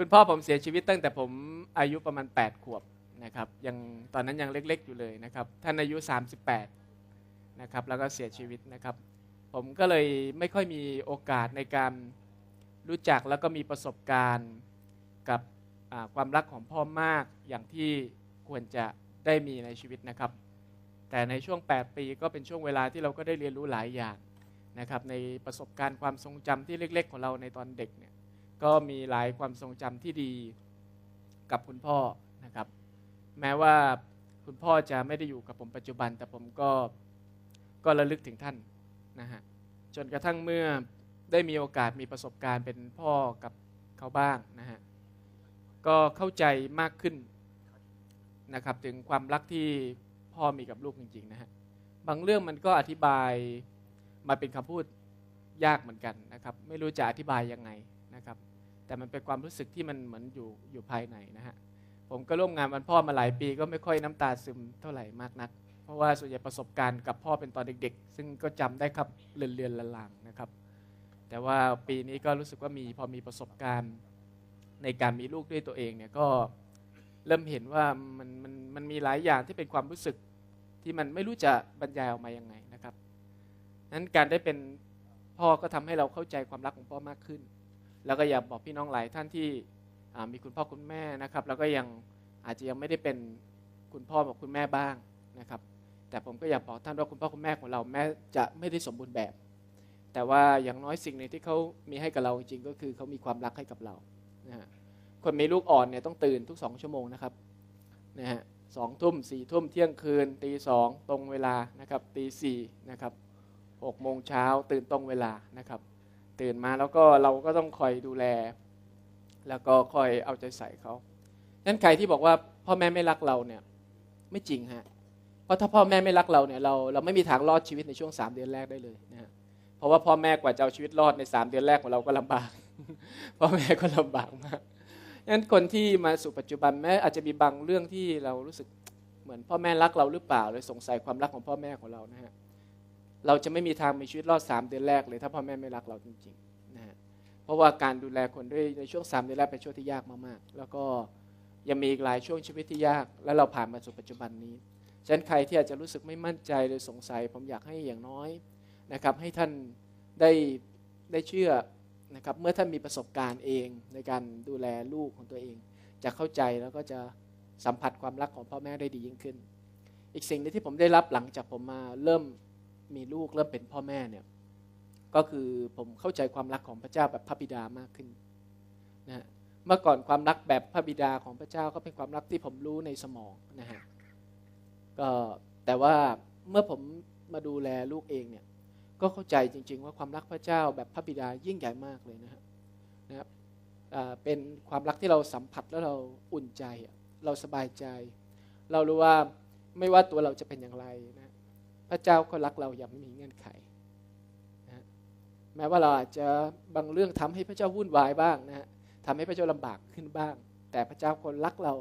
คุณพ่อผมเสียชีวิตตั้งแต่ผมอายุประมาณ 8 ขวบนะครับยังตอนนั้นยังเล็กๆ อยู่เลยนะครับท่านอายุ 38นะครับแล้วก็เสียชีวิตนะครับผมก็เลยไม่ค่อยมีโอกาสในการรู้จักแล้วก็มีประสบการณ์กับความรักของพ่อมากอย่างที่ควรจะได้มีในชีวิตนะครับแต่ในช่วง 8 ปีก็เป็นช่วงเวลาที่เราก็ได้เรียนรู้หลายอย่างนะครับในประสบการณ์ความทรงจำที่เล็กๆของเราในตอนเด็กเนี่ยก็มีหลายความทรงจำที่ดีกับคุณพ่อนะครับ แม้ว่าคุณพ่อจะไม่ได้อยู่กับผมปัจจุบัน แต่ผมก็ก็ระลึกถึงท่านนะฮะจนกระทั่งเมื่อได้มีโอกาสมีประสบการณ์เป็นพ่อกับเขาบ้างนะฮะก็เข้าใจมากขึ้นนะครับ ถึงความรักที่พ่อมีกับลูกจริงๆ นะฮะบางเรื่องมันก็อธิบายมาเป็นคำพูดยากเหมือนกันนะครับ ไม่รู้จะอธิบายยังไงนะครับแต่มันเป็นความรู้สึกที่มันเหมือนอยู่อยู่ภายในนะฮะ ผมก็ร่วมงานวันพ่อมาหลายปีก็ไม่ค่อยน้ำตาซึมเท่าไหร่มากนัก เพราะว่าส่วนใหญ่ประสบการณ์กับพ่อเป็นตอนเด็กๆ ซึ่งก็จำได้ครับเลือนๆลางนะครับ แต่ว่าปีนี้ก็รู้สึกว่ามีพอมีประสบการณ์ในการมีลูกด้วยตัวเองเนี่ยก็เริ่มเห็นว่ามันมันมันมีหลายอย่างที่เป็นความรู้สึกที่มันไม่รู้จะบรรยายออกมายังไงนะครับนั้นการได้เป็นพ่อก็ทำให้เราเข้าใจความรักของพ่อมากขึ้นแล้วก็อยากบอกพี่น้องหลายท่านที่มีคุณพ่อ คุณแม่นะครับ แล้วก็ยังอาจจะยังไม่ได้เป็นคุณพ่อกับคุณแม่บ้างนะครับ แต่ผมก็อยากบอกท่านว่าคุณพ่อคุณแม่ของเราแม้จะไม่ได้สมบูรณ์แบบ แต่ว่าอย่างน้อยสิ่งหนึ่งที่เขามีให้กับเรา จริงก็คือ เขามีความรักให้กับเรานะคนมีลูกอ่อนเนี่ยต้องตื่นทุกสองชั่วโมงนะครับนะฮะสองทุ่มสี่ทุ่มเที่ยงคืนตีสองตรงเวลานะครับตีสี่นะครับหกโมงเช้าตื่นตรงเวลานะครับตื่นมาแล้วก็เราก็ต้องคอยดูแล แล้วก็คอยเอาใจใส่เขาังนั้นใครที่บอกว่าพ่อแม่ไม่รักเราเนี่ย ไม่จริงฮะ เพราะถ้าพ่อแม่ไม่รักเราเนี่ย เราเราไม่มีทางรอดชีวิตในช่วงสามเดือนแรกได้เลยนะฮะ เพราะว่าพ่อแม่กว่าจะเอา ชีวิตรอดในสามเดือนแรกของเราก็ลำบาก พ่อแม่ก็ลำบากมากงั้นคนที่มาสู่ปัจจุบันแม้อาจจะมีบางเรื่องที่เรารู้สึกเหมือนพ่อแม่รักเราหรือเปล่าเลยสงสัยความรักของพ่อแม่ของเรานะฮะเราจะไม่มีทางมีชีวิตรอด3เดือนแรกเลย ถ้าพ่อแม่ไม่รักเราจริงๆนะฮะ เพราะว่าการดูแลคนด้วยในช่วง3เดือนแรกเป็นช่วงที่ยากมากๆ แล้วก็ยังมีอีกหลายช่วงชีวิตที่ยาก และเราผ่านมาสู่ปัจจุบันนี้ ฉะนั้นใครที่อาจจะรู้สึกไม่มั่นใจหรือสงสัย ผมอยากให้อย่างน้อยนะครับให้ท่านได้ได้เชื่อนะครับเมื่อท่านมีประสบการณ์เองในการดูแลลูกของตัวเอง จะเข้าใจแล้วก็จะสัมผัสความรักของพ่อแม่ได้ดียิ่งขึ้น อีกสิ่งนึงที่ผมได้รับหลังจากผมมาเริ่มมีลูกเริ่มเป็นพ่อแม่เนี่ยก็คือผมเข้าใจความรักของพระเจ้าแบบพระบิดามากขึ้นนะเมื่อก่อนความรักแบบพระบิดาของพระเจ้าก็เป็นความรักที่ผมรู้ในสมองนะฮะก็แต่ว่าเมื่อผมมาดูแลลูกเองเนี่ยก็เข้าใจจริงๆว่าความรักพระเจ้าแบบพระบิดายิ่งใหญ่มากเลยนะฮะนะครับเป็นความรักที่เราสัมผัสแล้วเราอุ่นใจเราสบายใจ เรารู้ว่าไม่ว่าตัวเราจะเป็นอย่างไรนะพระเจ้าก็รักเราอย่างไม่มีเงื่อนไขนะแม้ว่าเราอาจจะบางเรื่องทำให้พระเจ้าวุ่นวายบ้างนะฮะทำให้พระเจ้าลำบากขึ้นบ้าง แต่พระเจ้าคนรักเรา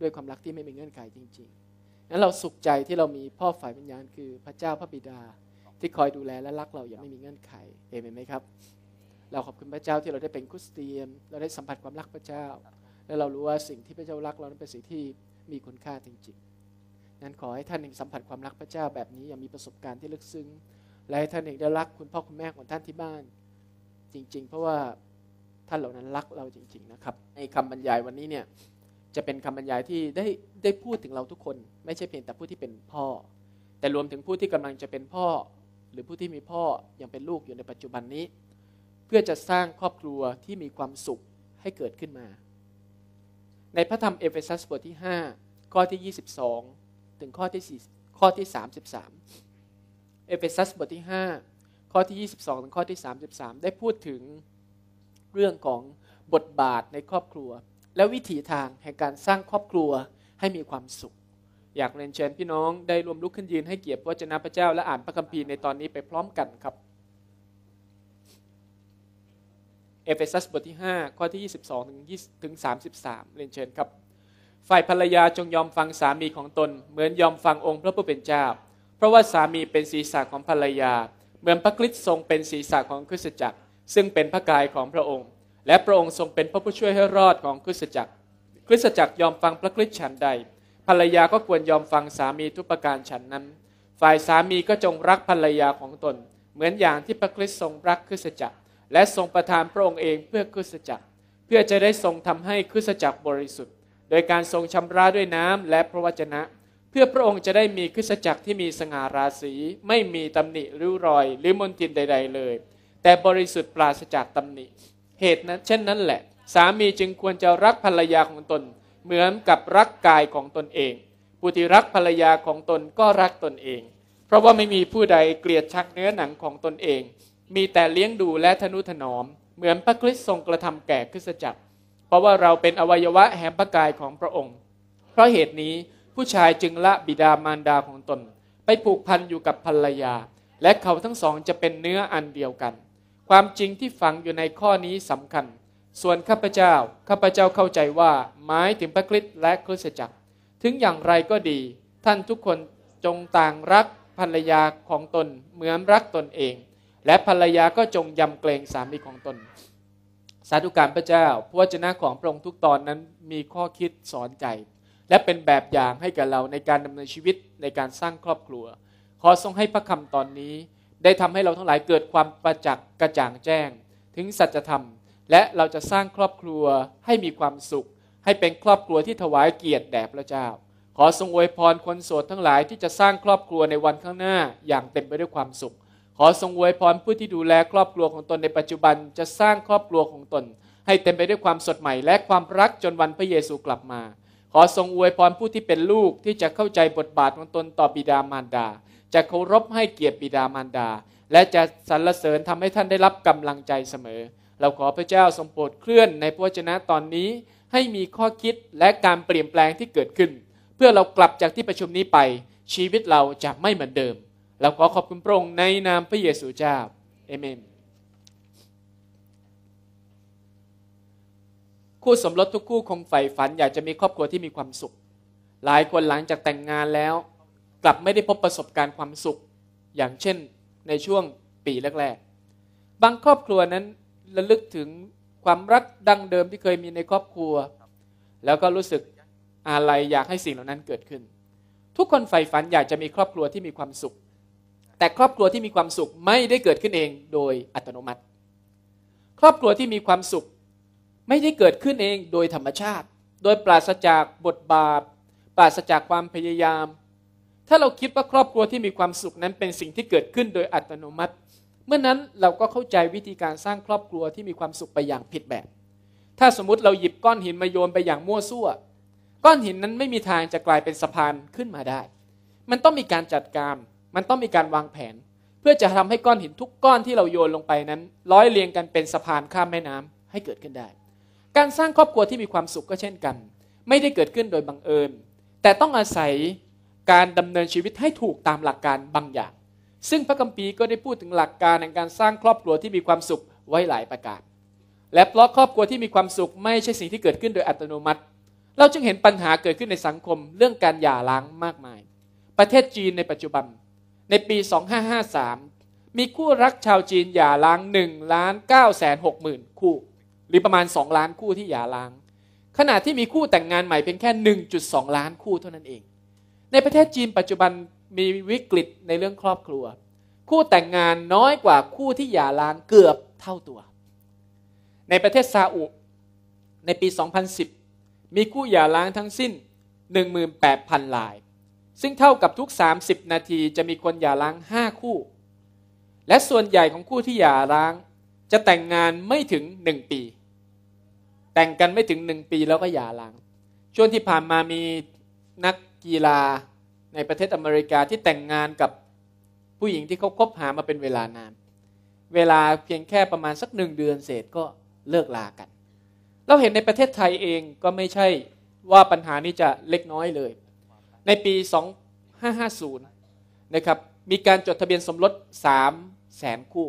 ด้วยความรักที่ไม่มีเงื่อนไขจริงๆนั้นเราสุขใจที่เรามีพ่อฝ่ายวิญญาณ คือพระเจ้าพระบิดา ที่คอยดูแลและรักเราอย่างไม่มีเงื่อนไขเอเมนไหมครับ เราขอบคุณพระเจ้าที่เราได้เป็นคริสเตียน เราได้สัมผัสความรักพระเจ้า และเรารู้ว่าสิ่งที่พระเจ้ารักเรานั้นเป็นสิ่งที่มีคุณค่าจริง ๆนั้นขอให้ท่านเองสัมผัสความรักพระเจ้าแบบนี้อย่างมีประสบการณ์ที่ลึกซึ้ง และให้ท่านเองได้รักคุณพ่อ คุณแม่ของท่านที่บ้าน จริงๆ เพราะว่าท่านเหล่านั้นรักเราจริงๆนะครับในคำบรรยายวันนี้เนี่ยจะเป็นคำบรรยายที่ได้ได้พูดถึงเราทุกคน ไม่ใช่เพียงแต่ผู้ที่เป็นพ่อ แต่รวมถึงผู้ที่กำลังจะเป็นพ่อหรือผู้ที่มีพ่อยังเป็นลูกอยู่ในปัจจุบันนี้ เพื่อจะสร้างครอบครัวที่มีความสุขให้เกิดขึ้นมา ในพระธรรมเอเฟซัสบทที่5 ข้อที่ 22ถึงข้อที่4ข้อที่33เอเฟซัสบทที่ 5 ข้อที่ 22 ถึงข้อที่ 33 ได้พูดถึงเรื่องของบทบาทในครอบครัว และวิถีทางแห่งการสร้างครอบครัวให้มีความสุข อยากเรียนเชิญพี่น้องได้รวมลุกขึ้นยืนให้เกียรติพระเจ้าพระเจ้าและอ่านพระคัมภีร์ในตอนนี้ไปพร้อมกันครับเอเฟซัสบทที่ 5 ข้อที่ 22 ถึงถึง3เรียนเชิญครับฝ่ายภรรยาจงยอมฟังสามีของตน เหมือนยอมฟังองค์พระผู้เป็นเจ้า เพราะว่าสามีเป็นศีรษะของภรรยา เหมือนพระคริสต์ทรงเป็นศีรษะของคริสตจักร ซึ่งเป็นพระกายของพระองค์ และพระองค์ทรงเป็นพระผู้ช่วยให้รอดของคริสตจักรคริสตจักรยอมฟังพระคริสต์ฉันใด ภรรยาก็ควรยอมฟังสามีทุกประการฉันนั้น ฝ่ายสามีก็จงรักภรรยาของตน เหมือนอย่างที่พระคริสต์ทรงรักคริสตจักร และทรงประทานพระองค์เองเพื่อคริสตจักร เพื่อจะได้ทรงทำให้คริสตจักรบริสุทธิ์โดยการทรงชำระด้วยน้ำและพระวจนะ เพื่อพระองค์จะได้มีคริสจักรที่มีสง่าราศีไม่มีตำหนิริ้วรอย หรือมลทินใด ๆเลย แต่บริสุทธิ์ปราศจากตำหนิเหตุนั้น เช่นนั้นแหละ สามีจึงควรจะรักภรรยาของตนเหมือนกับรักกายของตนเองผู้ที่รักภรรยาของตนก็รักตนเอง เพราะว่าไม่มีผู้ใดเกลียดชักเนื้อหนังของตนเอง มีแต่เลี้ยงดูและทนุถนอม เหมือนพระคริสต์ทรงกระทำแก่คริสจักรพราะว่าเราเป็นอวัยวะแห่งพระกายของพระองค์ เพราะเหตุนี้ผู้ชายจึงละบิดามารดาของตน ไปผูกพันอยู่กับภรรยา และเขาทั้งสองจะเป็นเนื้ออันเดียวกัน ความจริงที่ฝังอยู่ในข้อนี้สำคัญ ส่วนข้าพเจ้า ข้าพเจ้าเข้าใจว่าหมายถึงพระคริสต์และคริสตจักร ถึงอย่างไรก็ดี ท่านทุกคนจงต่างรักภรรยาของตนเหมือนรักตนเอง และภรรยาก็จงยำเกรงสามีของตนสาธุการพระเจ้าพระวจนะของพระองค์ทุกตอนนั้นมีข้อคิดสอนใจ และเป็นแบบอย่างให้กับเราในการดำเนินชีวิตในการสร้างครอบครัว ขอทรงให้พระคำตอนนี้ ได้ทำให้เราทั้งหลายเกิดความประจักษ์ กระจ่างแจ้ง ถึงสัจธรรมและเราจะสร้างครอบครัวให้มีความสุข ให้เป็นครอบครัวที่ถวายเกียรติแด่พระเจ้า ขอทรงอวยพรคนโสดทั้งหลายที่จะสร้างครอบครัวในวันข้างหน้าอย่างเต็มไปด้วยความสุขขอทรงอวยพรผู้ที่ดูแล ครอบครัวของตนในปัจจุบันจะสร้างครอบครัวของตนให้เต็มไปด้วยความสดใหม่และความรักจนวันพระเยซูกลับมา ขอทรงอวยพรผู้ที่เป็นลูกที่จะเข้าใจบทบาทของตนต่อบิดามารดา จะเคารพให้เกียรติบิดามารดา และจะสรรเสริญทำให้ท่านได้รับกำลังใจเสมอ เราขอพระเจ้าทรงโปรดเคลื่อนในพระวจนะตอนนี้ ให้มีข้อคิดและการเปลี่ยนแปลงที่เกิดขึ้น เพื่อเรากลับจากที่ประชุมนี้ไป ชีวิตเราจะไม่เหมือนเดิมเราขอขอบคุณพระองค์ในนามพระเยซูเจ้าเอเมน คู่สมรสทุกคู่คงใฝ่ฝันอยากจะมีครอบครัวที่มีความสุข หลายคนหลังจากแต่งงานแล้วกลับไม่ได้พบประสบการณ์ความสุข อย่างเช่นในช่วงปีแรกๆ บางครอบครัวนั้นระลึกถึงความรัก ดั้งเดิมที่เคยมีในครอบครัว แล้วก็รู้สึกอะไรอยากให้สิ่งเหล่านั้นเกิดขึ้น ทุกคนใฝ่ฝันอยากจะมีครอบครัวที่มีความสุขแต่ครอบครัวที่มีความสุขไม่ได้เกิดขึ้นเองโดยอัตโนมัติ ครอบครัวที่มีความสุขไม่ได้เกิดขึ้นเองโดยธรรมชาติ โดยปราศจากบทบาทปราศจากความพยายาม ถ้าเราคิดว่าครอบครัวที่มีความสุขนั้นเป็นสิ่งที่เกิดขึ้นโดยอัตโนมัติ เมื่อนั้นเราก็เข้าใจวิธีการสร้างครอบครัวที่มีความสุขไปอย่างผิดแบบ ถ้าสมมติเราหยิบก้อนหินมาโยนไปอย่างมั่วซั่วก้อนหินนั้นไม่มีทางจะกลายเป็นสะพานขึ้นมาได้ มันต้องมีการจัดการมันต้องมีการวางแผน เพื่อจะทำให้ก้อนหินทุกก้อนที่เราโยนลงไปนั้น ร้อยเรียงกันเป็นสะพานข้ามแม่น้ำให้เกิดขึ้นได้ การสร้างครอบครัวที่มีความสุขก็เช่นกัน ไม่ได้เกิดขึ้นโดยบังเอิญ แต่ต้องอาศัยการดำเนินชีวิตให้ถูกตามหลักการบางอย่าง ซึ่งพระคัมภีร์ก็ได้พูดถึงหลักการในการสร้างครอบครัวที่มีความสุขไว้หลายประการและเพราะครอบครัวที่มีความสุขไม่ใช่สิ่งที่เกิดขึ้นโดยอัตโนมัติ เราจึงเห็นปัญหาเกิดขึ้นในสังคมเรื่องการหย่าร้างมากมาย ประเทศจีนในปัจจุบันในปี 2553 มีคู่รักชาวจีนหย่าร้าง1ล้าน9 6 0 0 0 0 คู่ หรือประมาณ 2 ล้านคู่ที่หย่าร้าง ขณะที่มีคู่แต่งงานใหม่เพียงแค่ 1.2 ล้านคู่เท่านั้นเอง ในประเทศจีนปัจจุบันมีวิกฤตในเรื่องครอบครัว คู่แต่งงานน้อยกว่าคู่ที่หย่าร้างเกือบเท่าตัว ในประเทศซาอุในปี 2010 มีคู่หย่าร้างทั้งสิ้น 18,000ลายซึ่งเท่ากับทุก 30 นาที จะมีคนหย่าร้าง 5 คู่ และส่วนใหญ่ของคู่ที่หย่าร้างจะแต่งงานไม่ถึงหนึ่งปี แต่งกันไม่ถึงหนึ่งปีแล้วก็หย่าร้าง ช่วงที่ผ่านมามีนักกีฬาในประเทศอเมริกาที่แต่งงานกับผู้หญิงที่เขาคบหามาเป็นเวลานาน เวลาเพียงแค่ประมาณสักหนึ่งเดือนเศษก็เลิกลากัน เราเห็นในประเทศไทยเองก็ไม่ใช่ว่าปัญหานี้จะเล็กน้อยเลยในปี 2550 นะครับ มีการจดทะเบียนสมรส3แสนคู่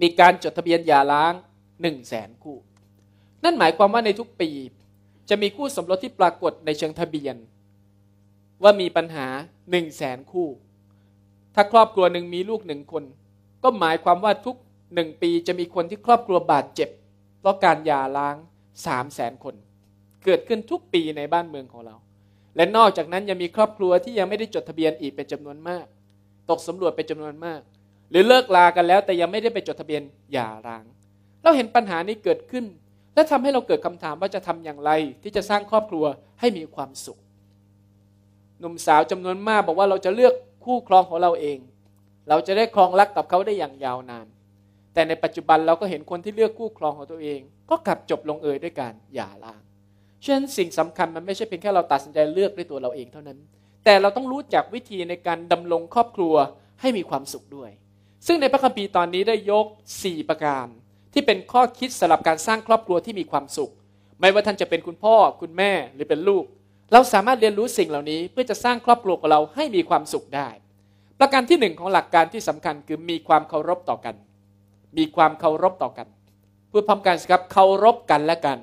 มีการจดทะเบียนหย่าร้าง1แสนคู่ นั่นหมายความว่าในทุกปี จะมีคู่สมรสที่ปรากฏในเชิงทะเบียนว่ามีปัญหา1แสนคู่ ถ้าครอบครัวหนึ่งมีลูกหนึ่งคน ก็หมายความว่าทุกหนึ่งปีจะมีคนที่ครอบครัวบาดเจ็บเพราะการหย่าร้าง3 0 0แสนคนเกิดขึ้นทุกปีในบ้านเมืองของเราและนอกจากนั้นยังมีครอบครัวที่ยังไม่ได้จดทะเบียนอีกเป็นจำนวนมาก ตกสำรวจเป็นจำนวนมาก หรือเลิกลากันแล้วแต่ยังไม่ได้ไปจดทะเบียนหย่าร้าง เราเห็นปัญหานี้เกิดขึ้น และทำให้เราเกิดคำถามว่าจะทำอย่างไร ที่จะสร้างครอบครัวให้มีความสุข หนุ่มสาวจำนวนมากบอกว่าเราจะเลือกคู่ครองของเราเอง เราจะได้ครองรักกับเขาได้อย่างยาวนาน แต่ในปัจจุบันเราก็เห็นคนที่เลือกคู่ครองของตัวเอง ก็กลับจบลงเอยด้วยการหย่าร้างฉะนั้นสิ่งสำคัญมันไม่ใช่เพียงแค่เราตัดสินใจเลือกด้วยตัวเราเองเท่านั้น แต่เราต้องรู้จักวิธีในการดำรงครอบครัวให้มีความสุขด้วย ซึ่งในพระคัมภีร์ตอนนี้ได้ยก 4 ประการที่เป็นข้อคิดสำหรับการสร้างครอบครัวที่มีความสุขไม่ว่าท่านจะเป็นคุณพ่อ คุณแม่หรือเป็นลูก เราสามารถเรียนรู้สิ่งเหล่านี้ เพื่อจะสร้างครอบครัวของเราให้มีความสุขได้ ประการที่หนึ่งของหลักการที่สำคัญคือมีความเคารพต่อกัน มีความเคารพต่อกันพูดพร้อมกันสิครับเคารพกันและกัน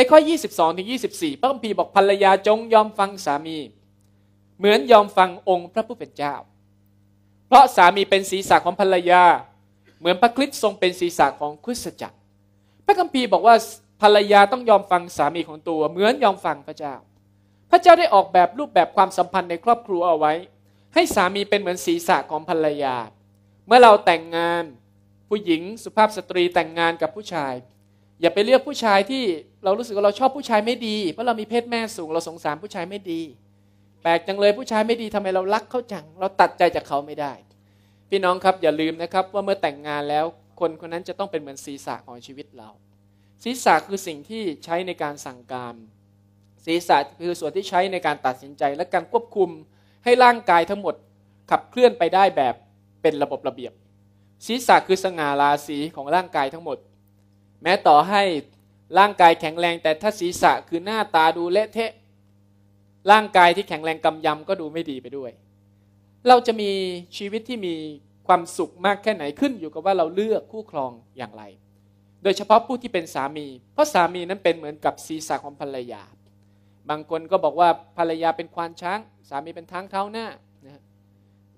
ในข้อ 22ถึง 24 พระคัมภีร์บอกภรรยาจงยอมฟังสามี เหมือนยอมฟังองค์พระผู้เป็นเจ้า เพราะสามีเป็นศีรษะของภรรยา เหมือนพระคริสต์ทรงเป็นศีรษะของคริสตจักร พระคัมภีร์บอกว่าภรรยาต้องยอมฟังสามีของตัว เหมือนยอมฟังพระเจ้า พระเจ้าได้ออกแบบรูปแบบความสัมพันธ์ในครอบครัวเอาไว้ ให้สามีเป็นเหมือนศีรษะของภรรยา เมื่อเราแต่งงาน ผู้หญิงสุภาพสตรีแต่งงานกับผู้ชายอย่าไปเลือกผู้ชายที่เรารู้สึกว่า เราชอบผู้ชายไม่ดีเพราะเรามีเพศแม่สูงเราสงสารผู้ชายไม่ดี แปลกจังเลยผู้ชายไม่ดีทำไมเรารักเขาจังเราตัดใจจากเขาไม่ได้ พี่น้องครับอย่าลืมนะครับว่าเมื่อแต่งงานแล้วคนคนนั้นจะต้องเป็นเหมือนศีรษะของชีวิตเรา ศีรษะคือสิ่งที่ใช้ในการสั่งการศีรษะคือส่วนที่ใช้ในการตัดสินใจ และการควบคุมให้ร่างกายทั้งหมด ขับเคลื่อนไปได้แบบเป็นระบบระเบียบ ศีรษะคือสง่าราศีของร่างกายทั้งหมดแม้ต่อให้ร่างกายแข็งแรงแต่ถ้าศีรษะคือหน้าตาดูเละเทะ ร่างกายที่แข็งแรงกำยำก็ดูไม่ดีไปด้วย เราจะมีชีวิตที่มีความสุขมากแค่ไหนขึ้นอยู่กับว่าเราเลือกคู่ครองอย่างไร โดยเฉพาะผู้ที่เป็นสามี เพราะสามีนั้นเป็นเหมือนกับศีรษะของภรรยา บางคนก็บอกว่าภรรยาเป็นควานช้าง สามีเป็นทั้งเท้าหน้า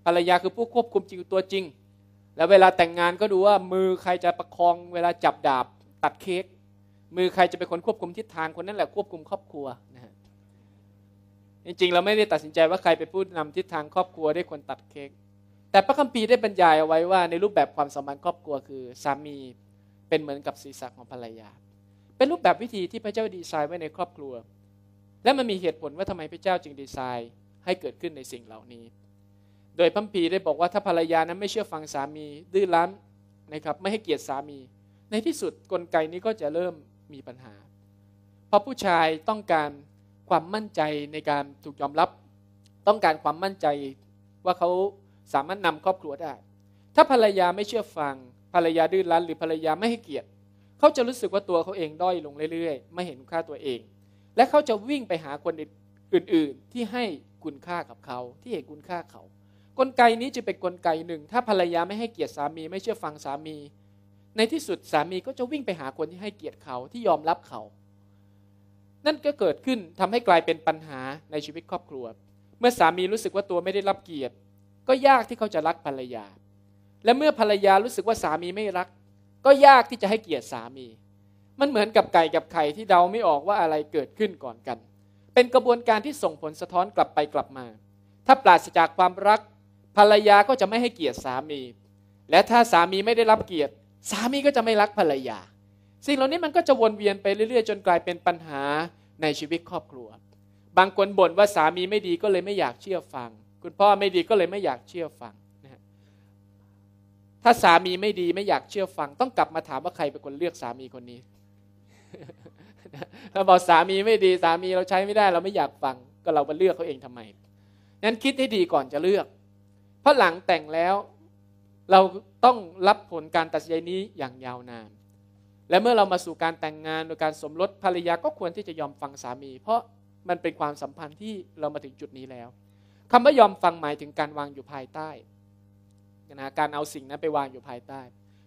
ภรรยาคือผู้ควบคุมจริงตัวจริง แล้วเวลาแต่งงานก็ดูว่ามือใครจะประคองเวลาจับดาบตัดเค้กมือใครจะเป็นคนควบคุมทิศทางคนนั้นแหละควบคุมครอบครัวนะฮะจริงๆเราไม่ได้ตัดสินใจว่าใครไปพูดนำทิศทางครอบครัวได้คนตัดเค้ก แต่พระคัมภีร์ได้บรรยายเอาไว้ว่าในรูปแบบความสมาันครอบครัวคือสามี เป็นเหมือนกับศีรษะของภรรยาเป็นรูปแบบวิธีที่พระเจ้าดีไซน์ไว้ในครอบครัว และมันมีเหตุผลว่าทำไมพระเจ้าจึงดีไซน์ให้เกิดขึ้นในสิ่งเหล่านี้ โดยพระคัมภีร์ได้บอกว่าถ้าภรรยานั้นไม่เชื่อฟังสามีดื้อรั้นนะครับไม่ให้เกียรติสามีในที่สุดกลไกนี้ก็จะเริ่มมีปัญหา เพราะผู้ชายต้องการความมั่นใจในการถูกยอมรับต้องการความมั่นใจว่าเขาสามารถนำครอบครัวได้ ถ้าภรรยาไม่เชื่อฟังภรรยาดื้อรั้นหรือภรรยาไม่ให้เกียรติเขาจะรู้สึกว่าตัวเขาเองด้อยลงเรื่อย ๆ ไม่เห็นค่าตัวเอง และเขาจะวิ่งไปหาคนอื่น ๆที่ให้คุณค่ากับเขาที่เห็นคุณค่าเขากลไกนี้จะเป็นกลไกหนึ่งถ้าภรรยาไม่ให้เกียรติสามีไม่เชื่อฟังสามีในที่สุดสามีก็จะวิ่งไปหาคนที่ให้เกียรติเขาที่ยอมรับเขา นั่นก็เกิดขึ้น ทำให้กลายเป็นปัญหาในชีวิตครอบครัว เมื่อสามีรู้สึกว่าตัวไม่ได้รับเกียรติ ก็ยากที่เขาจะรักภรรยา และเมื่อภรรยารู้สึกว่าสามีไม่รัก ก็ยากที่จะให้เกียรติสามี มันเหมือนกับไก่กับไข่ที่เดาไม่ออกว่าอะไรเกิดขึ้นก่อนกัน เป็นกระบวนการที่ส่งผลสะท้อนกลับไปกลับมา ถ้าปราศจากความรัก ภรรยาก็จะไม่ให้เกียรติสามี และถ้าสามีไม่ได้รับเกียรติสามีก็จะไม่รักภรรยาสิ่งเหล่านี้มันก็จะวนเวียนไปเรื่อยๆ จนกลายเป็นปัญหาในชีวิตครอบครัวบางคนบ่นว่าสามีไม่ดีก็เลยไม่อยากเชื่อฟัง คุณพ่อไม่ดีก็เลยไม่อยากเชื่อฟังนะถ้าสามีไม่ดีไม่อยากเชื่อฟัง ต้องกลับมาถามว่าใครเป็นคนเลือกสามีคนนี้เราบอกสามีไม่ดีสามีเราใช้ไม่ได้ เราไม่อยากฟังก็เราไปเลือกเขาเองทำไมนั้นคิดให้ดีก่อนจะเลือกเพราะหลังแต่งแล้วเราต้องรับผลการตัดสินใจนี้อย่างยาวนาน และเมื่อเรามาสู่การแต่งงานโดยการสมรสภรรยาก็ควรที่จะยอมฟังสามี เพราะมันเป็นความสัมพันธ์ที่เรามาถึงจุดนี้แล้ว คำว่ายอมฟังหมายถึงการวางอยู่ภายใต้นะการเอาสิ่งนั้นไปวางอยู่ภายใต้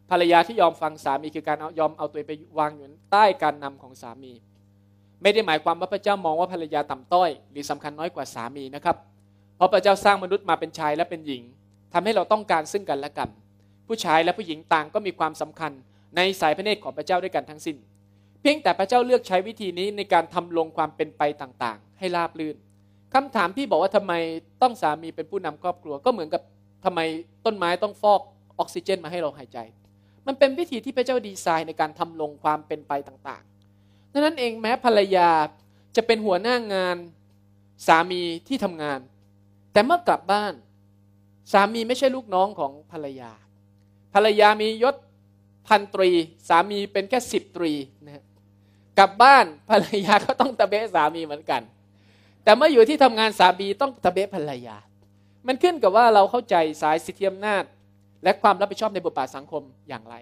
ภรรยาที่ยอมฟังสามีคือการยอมเอาตัวไปวางอยู่ใต้การนำของสามี ไม่ได้หมายความว่าพระเจ้ามองว่าภรรยาต่ำต้อยหรือสำคัญน้อยกว่าสามีนะครับ เพราะพระเจ้าสร้างมนุษย์มาเป็นชายและเป็นหญิงทำให้เราต้องการซึ่งกันและกัน ผู้ชายและผู้หญิงต่างก็มีความสำคัญในสายพระเนตรของพระเจ้าด้วยกันทั้งสิน้น เพียงแต่พระเจ้าเลือกใช้วิธีนี้ในการทำลงความเป็นไปต่างๆ ให้ราบลื่นคำถามที่บอกว่าทำไมต้องสามีเป็นผู้นำครอบครัว ก็เหมือนกับทำไมต้นไม้ต้องฟอกออกซิเจนมาให้เราหายใจ มันเป็นวิธีที่พระเจ้าดีไซน์ในการทำลงความเป็นไปต่างๆดังนั้นเองแม้ภรรยาจะเป็นหัวหน้างานสามีที่ทำงาน แต่เมื่อกลับบ้านสามีไม่ใช่ลูกน้องของภรรยา ภรรยามียศพันตรี สามีเป็นแค่สิบตรีนะกลับบ้านภรรยาก็ต้องตะเบะสามีเหมือนกัน แต่เมื่ออยู่ที่ทำงานสามีต้องตะเบะภรรยา มันขึ้นกับว่าเราเข้าใจสายสิทธิอำนาจ และความรับผิดชอบในบทบาทสังคมอย่างไร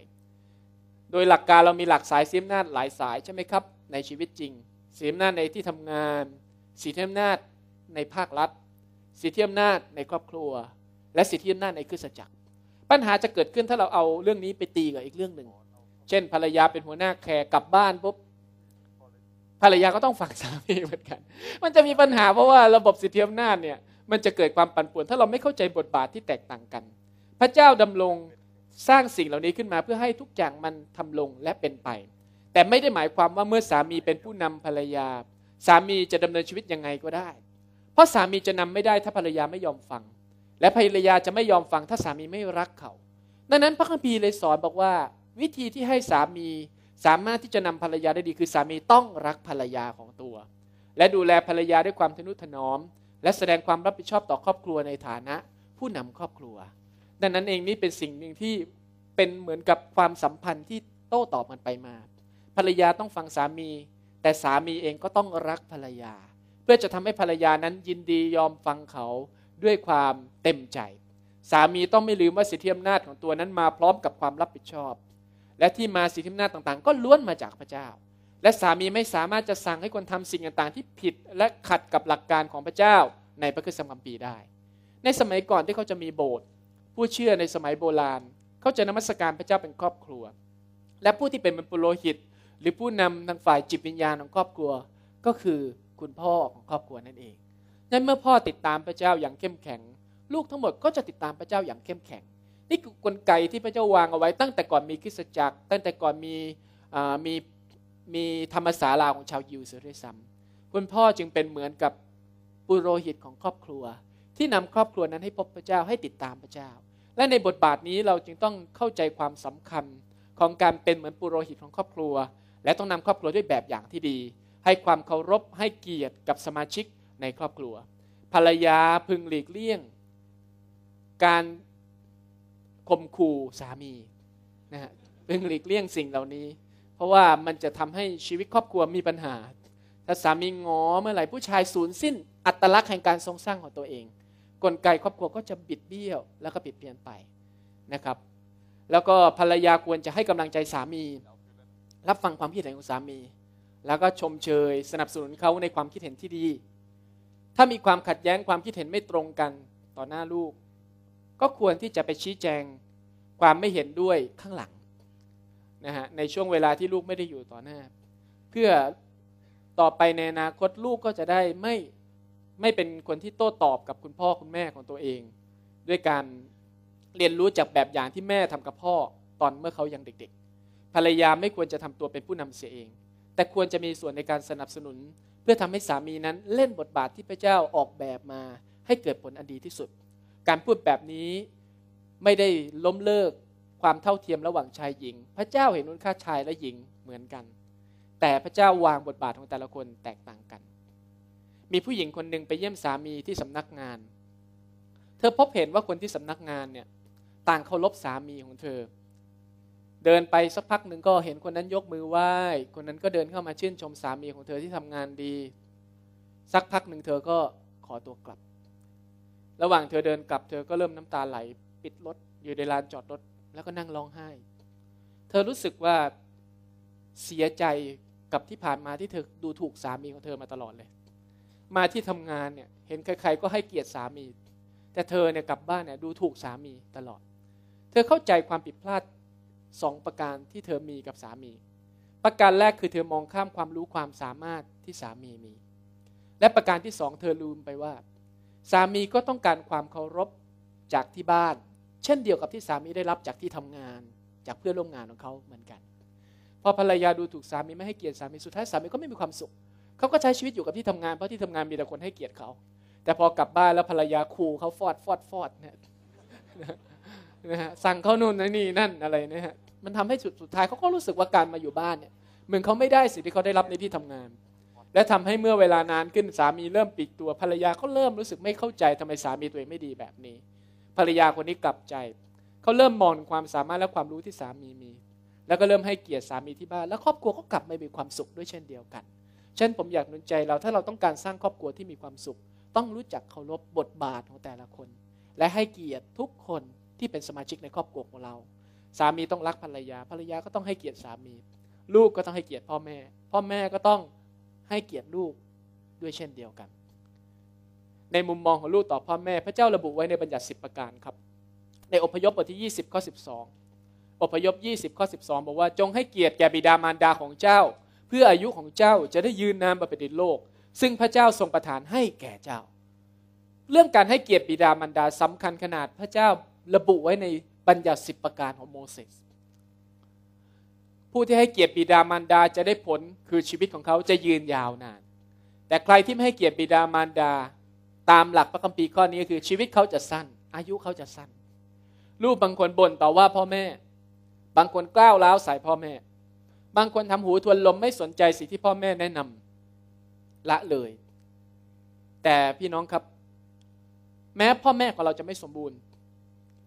โดยหลักการเรามีหลักสายสิทธิอำนาจหลายสาย ใช่ไหมครับในชีวิตจริงสิทธิอำนาจในที่ทำงาน สิทธิอำนาจในภาครัฐ สิทธิอำนาจในครอบครัวและสิทธิอำนาจในคริสตจักรปัญหาจะเกิดขึ้นถ้าเราเอาเรื่องนี้ไปตีกับอีกเรื่องหนึ่งเช่น ภรรยาเป็นหัวหน้าแคร์กลับบ้านปุ๊บภรรยาก็ต้องฟังสามีเหมือนกัน มันจะมีปัญหาเพราะว่าระบบสิทธิอำนาจเนี่ยมันจะเกิดความปั่นป่วนถ้าเราไม่เข้าใจบทบาทที่แตกต่างกัน พระเจ้าดำรงสร้างสิ่งเหล่านี้ขึ้นมาเพื่อให้ทุกอย่างมันทำลงและเป็นไป แต่ไม่ได้หมายความว่าเมื่อสามีเป็นผู้นำภรรยา สามีจะดำเนินชีวิตยังไงก็ได้ เพราะสามีจะนำไม่ได้ถ้าภรรยาไม่ยอมฟังและภรรยาจะไม่ยอมฟังถ้าสามีไม่รักเขา ดังนั้นพระคัมภีร์เลยสอนบอกว่า วิธีที่ให้สามีสามารถที่จะนำภรรยาได้ดีคือสามีต้องรักภรรยาของตัว และดูแลภรรยาด้วยความทนุถนอม และแสดงความรับผิดชอบต่อครอบครัวในฐานะ ผู้นำครอบครัว ดังนั้นเองนี่เป็นสิ่งหนึ่งที่เป็นเหมือนกับความสัมพันธ์ที่โต้ตอบกันไปมา ภรรยาต้องฟังสามี แต่สามีเองก็ต้องรักภรรยา เพื่อจะทำให้ภรรยานั้นยินดียอมฟังเขาด้วยความเต็มใจ สามีต้องไม่ลืมว่าสิทธิอำนาจของตัวนั้นมาพร้อมกับความรับผิดชอบ และที่มาสิทธิอำนาจต่างๆ ก็ล้วนมาจากพระเจ้า และสามีไม่สามารถจะสั่งให้คนทำสิ่งต่างๆ ที่ผิดและขัดกับหลักการของพระเจ้าในพระคัมภีร์ได้ ในสมัยก่อนที่เขาจะมีโบสถ์ผู้เชื่อในสมัยโบราณ เขาจะนมัสการพระเจ้าเป็นครอบครัว และผู้ที่เป็นมันปุโรหิต หรือผู้นำทางฝ่ายจิตวิญญาณของครอบครัวก็คือคุณพ่อของครอบครัวนั่นเองนั้นเมื่อพ่อติดตามพระเจ้าอย่างเข้มแข็ง ลูกทั้งหมดก็จะติดตามพระเจ้าอย่างเข้มแข็ง นี่คือกลไกที่พระเจ้าวางเอาไว้ ตั้งแต่ก่อนมีคริสตจักร ตั้งแต่ก่อนมีมีมีธรรมศาลาของชาวยิวเสียด้วยซ้ำคุณพ่อจึงเป็นเหมือนกับปุโรหิตของครอบครัว ที่นำครอบครัวนั้นให้พบพระเจ้าให้ติดตามพระเจ้า และในบทบาทนี้เราจึงต้องเข้าใจความสำคัญของการเป็นเหมือนปุโรหิตของครอบครัว และต้องนำครอบครัวด้วยแบบอย่างที่ดี ให้ความเคารพให้เกียรติกับสมาชิกในครอบครัว ภรรยาพึงหลีกเลี่ยง การข่มขู่สามีนะฮะพึงหลีกเลี่ยงสิ่งเหล่านี้ เพราะว่ามันจะทำให้ชีวิตครอบครัวมีปัญหา ถ้าสามีงอเมื่อไหร่ผู้ชายสูญสิ้น อัตลักษณ์แห่งการทรงสร้างของตัวเอง กลไกครอบครัวก็จะบิดเบี้ยว แล้วก็บิดเบี้ยนไปนะครับ แล้วก็ภรรยาควรจะให้กำลังใจสามี รับฟังความคิดเห็นของสามี แล้วก็ชมเชยสนับสนุนเขาในความคิดเห็นที่ดีถ้ามีความขัดแย้งความคิดเห็นไม่ตรงกันต่อหน้าลูก ก็ควรที่จะไปชี้แจงความไม่เห็นด้วยข้างหลังนะฮะในช่วงเวลาที่ลูกไม่ได้อยู่ต่อหน้า เพื่อต่อไปในอนาคตลูกก็จะได้ไม่ไม่เป็นคนที่โต้ตอบกับคุณพ่อคุณแม่ของตัวเอง ด้วยการเรียนรู้จากแบบอย่างที่แม่ทำกับพ่อตอนเมื่อเขายังเด็ก ๆ ภรรยาไม่ควรจะทำตัวเป็นผู้นำเสียเอง แต่ควรจะมีส่วนในการสนับสนุนเพื่อทำให้สามีนั้นเล่นบทบาทที่พระเจ้าออกแบบมาให้เกิดผลอันดีที่สุด การพูดแบบนี้ไม่ได้ล้มเลิกความเท่าเทียมระหว่างชายหญิง พระเจ้าเห็นคุณค่าชายและหญิงเหมือนกัน แต่พระเจ้าวางบทบาทของแต่ละคนแตกต่างกัน มีผู้หญิงคนหนึ่งไปเยี่ยมสามีที่สำนักงาน เธอพบเห็นว่าคนที่สำนักงานเนี่ยต่างเคารพสามีของเธอเดินไปสักพักหนึ่งก็เห็นคนนั้นยกมือไหว้ คนนั้นก็เดินเข้ามาชื่นชมสามีของเธอที่ทำงานดี สักพักหนึ่งเธอก็ขอตัวกลับ ระหว่างเธอเดินกลับเธอก็เริ่มน้ำตาไหล ปิดรถอยู่ในลานจอดรถแล้วก็นั่งร้องไห้ เธอรู้สึกว่าเสียใจกับที่ผ่านมาที่เธอดูถูกสามีของเธอมาตลอดเลย มาที่ทำงาน เนี่ยเห็นใครๆก็ให้เกียรติสามี แต่เธอเนี่ยกลับบ้านเนี่ยดูถูกสามีตลอด เธอเข้าใจความผิดพลาดสองประการที่เธอมีกับสามี ประการแรกคือเธอมองข้ามความรู้ความสามารถที่สามีมี และประการที่สองเธอลืมไปว่า สามีก็ต้องการความเคารพจากที่บ้าน เช่นเดียวกับที่สามีได้รับจากที่ทำงานจากเพื่อนร่วมงานของเขาเหมือนกันพอภรรยาดูถูกสามีไม่ให้เกียรติสามีสุดท้ายสามีก็ไม่มีความสุขเขาก็ใช้ชีวิตอยู่กับที่ทำงานเพราะที่ทำงานมีแต่คนให้เกียรติเขาแต่พอกลับบ้านแล้วภรรยาคูเขาฟอดฟอดฟอดเนี่ยนะฮะสั่งเขานู่นนี่นั่นอะไรนะฮะ มันทำให้สุดสุดท้ายเขาก็รู้สึกว่าการมาอยู่บ้านเนี่ย เหมือนเขาไม่ได้สิ่งที่เขาได้รับในที่ทำงาน และทำให้เมื่อเวลานานขึ้นสามีเริ่มปิดตัวภรรยาเขาเริ่มรู้สึกไม่เข้าใจทำไมสามีตัวเองไม่ดีแบบนี้ ภรรยาคนนี้กลับใจ เขาเริ่มมองความสามารถและความรู้ที่สามีมี แล้วก็เริ่มให้เกียรติสามีที่บ้าน แล้วครอบครัวก็กลับไม่มีความสุขด้วยเช่นเดียวกัน เช่นผมอยากหนุนใจเราถ้าเราต้องการสร้างครอบครัวที่มีความสุข ต้องรู้จักเคารพบทบาทของแต่ละคน และให้เกียรติทุกคนที่เป็นสมาชิกในครอบครัวของเรา สามีต้องรักภรรยา ภรรยาก็ต้องให้เกียรติสามี ลูกก็ต้องให้เกียรติพ่อแม่ พ่อแม่ก็ต้องให้เกียรติลูก ด้วยเช่นเดียวกัน ในมุมมองของลูกต่อพ่อแม่ พระเจ้าระบุไว้ในบัญญัติ 10 ประการครับ ในอพยพบทที่ 20ข้อ12 อพยพ20ข้อ12 บอกว่า จงให้เกียรติแก่บิดามารดาของเจ้า เพื่ออายุของเจ้าจะได้ยืนนานบนแผ่นดินโลก ซึ่งพระเจ้าทรงประทานให้แก่เจ้า เรื่องการให้เกียรติบิดามารดาสำคัญขนาดพระเจ้าระบุไว้ในบัญญัติสิบประการของโมเสสผู้ที่ให้เกียรติบิดามารดาจะได้ผลคือชีวิตของเขาจะยืนยาวนาน แต่ใครที่ไม่ให้เกียรติบิดามารดา ตามหลักพระคัมภีร์ข้อนี้คือชีวิตเขาจะสั้น อายุเขาจะสั้นลูกบางคนบ่นต่อว่าพ่อแม่ บางคนกล้าวล้าวใส่พ่อแม่ บางคนทำหูทวนลมไม่สนใจสิ่งที่พ่อแม่แนะนำละเลย แต่พี่น้องครับ แม้พ่อแม่ของเราจะไม่สมบูรณ์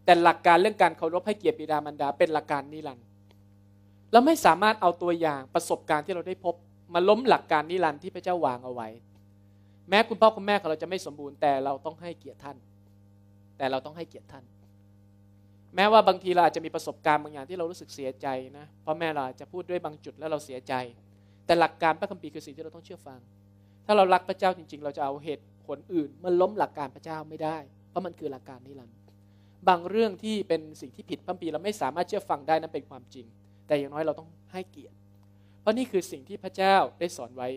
แต่หลักการเรื่องการเคารพให้เกียรติบิดามารดาเป็นหลักการนิรันดร์เราไม่สามารถเอาตัวอย่างประสบการณ์ที่เราได้พบมาล้มหลักการนิรันดร์ที่พระเจ้าวางเอาไว้ แม้คุณพ่อคุณแม่ของเราจะไม่สมบูรณ์แต่เราต้องให้เกียรติท่าน แต่เราต้องให้เกียรติท่าน แม้ว่าบางทีเราอาจจะมีประสบการณ์บางอย่างที่เรารู้สึกเสียใจนะพ่อแม่เราอาจจะพูดด้วยบางจุดแล้วเราเสียใจ แต่หลักการพระคัมภีร์คือสิ่งที่เราต้องเชื่อฟัง ถ้าเรารักพระเจ้าจริง ๆ เราจะเอาเหตุผลอื่น มาล้มหลักการพระเจ้าไม่ได้ เพราะมันคือหลักการนิรันดร์บางเรื่องที่เป็นสิ่งที่ผิดพรมปีเราไม่สามารถเชื่อฟังได้นั้นเป็นความจริง แต่อย่างน้อยเราต้องให้เกียรติ เพราะนี่คือสิ่งที่พระเจ้าได้สอนไว้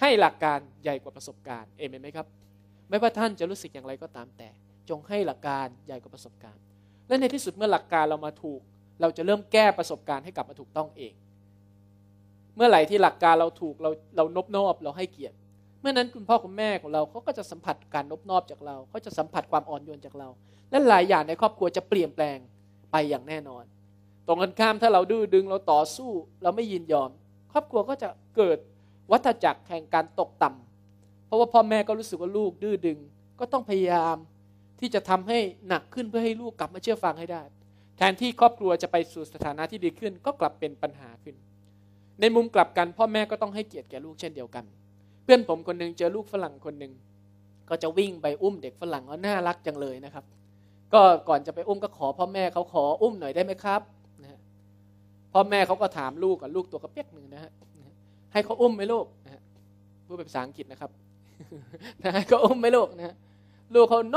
ให้หลักการใหญ่กว่าประสบการณ์ เอเมนไหมครับ ไม่ว่าท่านจะรู้สึกอย่างไรก็ตามแต่ จงให้หลักการใหญ่กว่าประสบการณ์ และในที่สุดเมื่อหลักการเรามาถูกเราจะเริ่มแก้ประสบการณ์ให้กลับมาถูกต้องเอง เมื่อไหร่ที่หลักการเราถูกเราเรานบนอบเราให้เกียรติเมื่อนั้นคุณพ่อคุณแม่ของเราเขาก็จะสัมผัสการนบนอบจากเราเขาจะสัมผัสความอ่อนโยนจากเราและหลายอย่างในครอบครัวจะเปลี่ยนแปลงไปอย่างแน่นอน ตรงกันข้ามถ้าเราดื้อดึง เราต่อสู้เราไม่ยินยอม ครอบครัวก็จะเกิดวัฏจักรแห่งการตกต่ำ เพราะว่าพ่อแม่ก็รู้สึกว่าลูกดื้อดึง ก็ต้องพยายามที่จะทำให้หนักขึ้นเพื่อให้ลูกกลับมาเชื่อฟังให้ได้ แทนที่ครอบครัวจะไปสู่สถานะที่ดีขึ้น ก็กลับเป็นปัญหาขึ้น ในมุมกลับกันพ่อแม่ก็ต้องให้เกียรติแก่ลูกเช่นเดียวกัน เพื่อนผมคนนึงเจอลูกฝรั่งคนหนึ่งก็จะวิ่งไปอุ้มเด็กฝรั่งว่าน่ารักจังเลยนะครับก็ก่อนจะไปอุ้มก็ขอพ่อแม่เขาขออุ้มหน่อยได้ไหมครับนะพ่อแม่เขาก็ถามลูกกับลูกตัวกระเปียกหนึ่งนะฮะให้เขาอุ้มไหมลูกนะพูดเป็นภาษาอังกฤษนะครับนะให้เขาอุ้มไหมลูกนะลูกเขาโน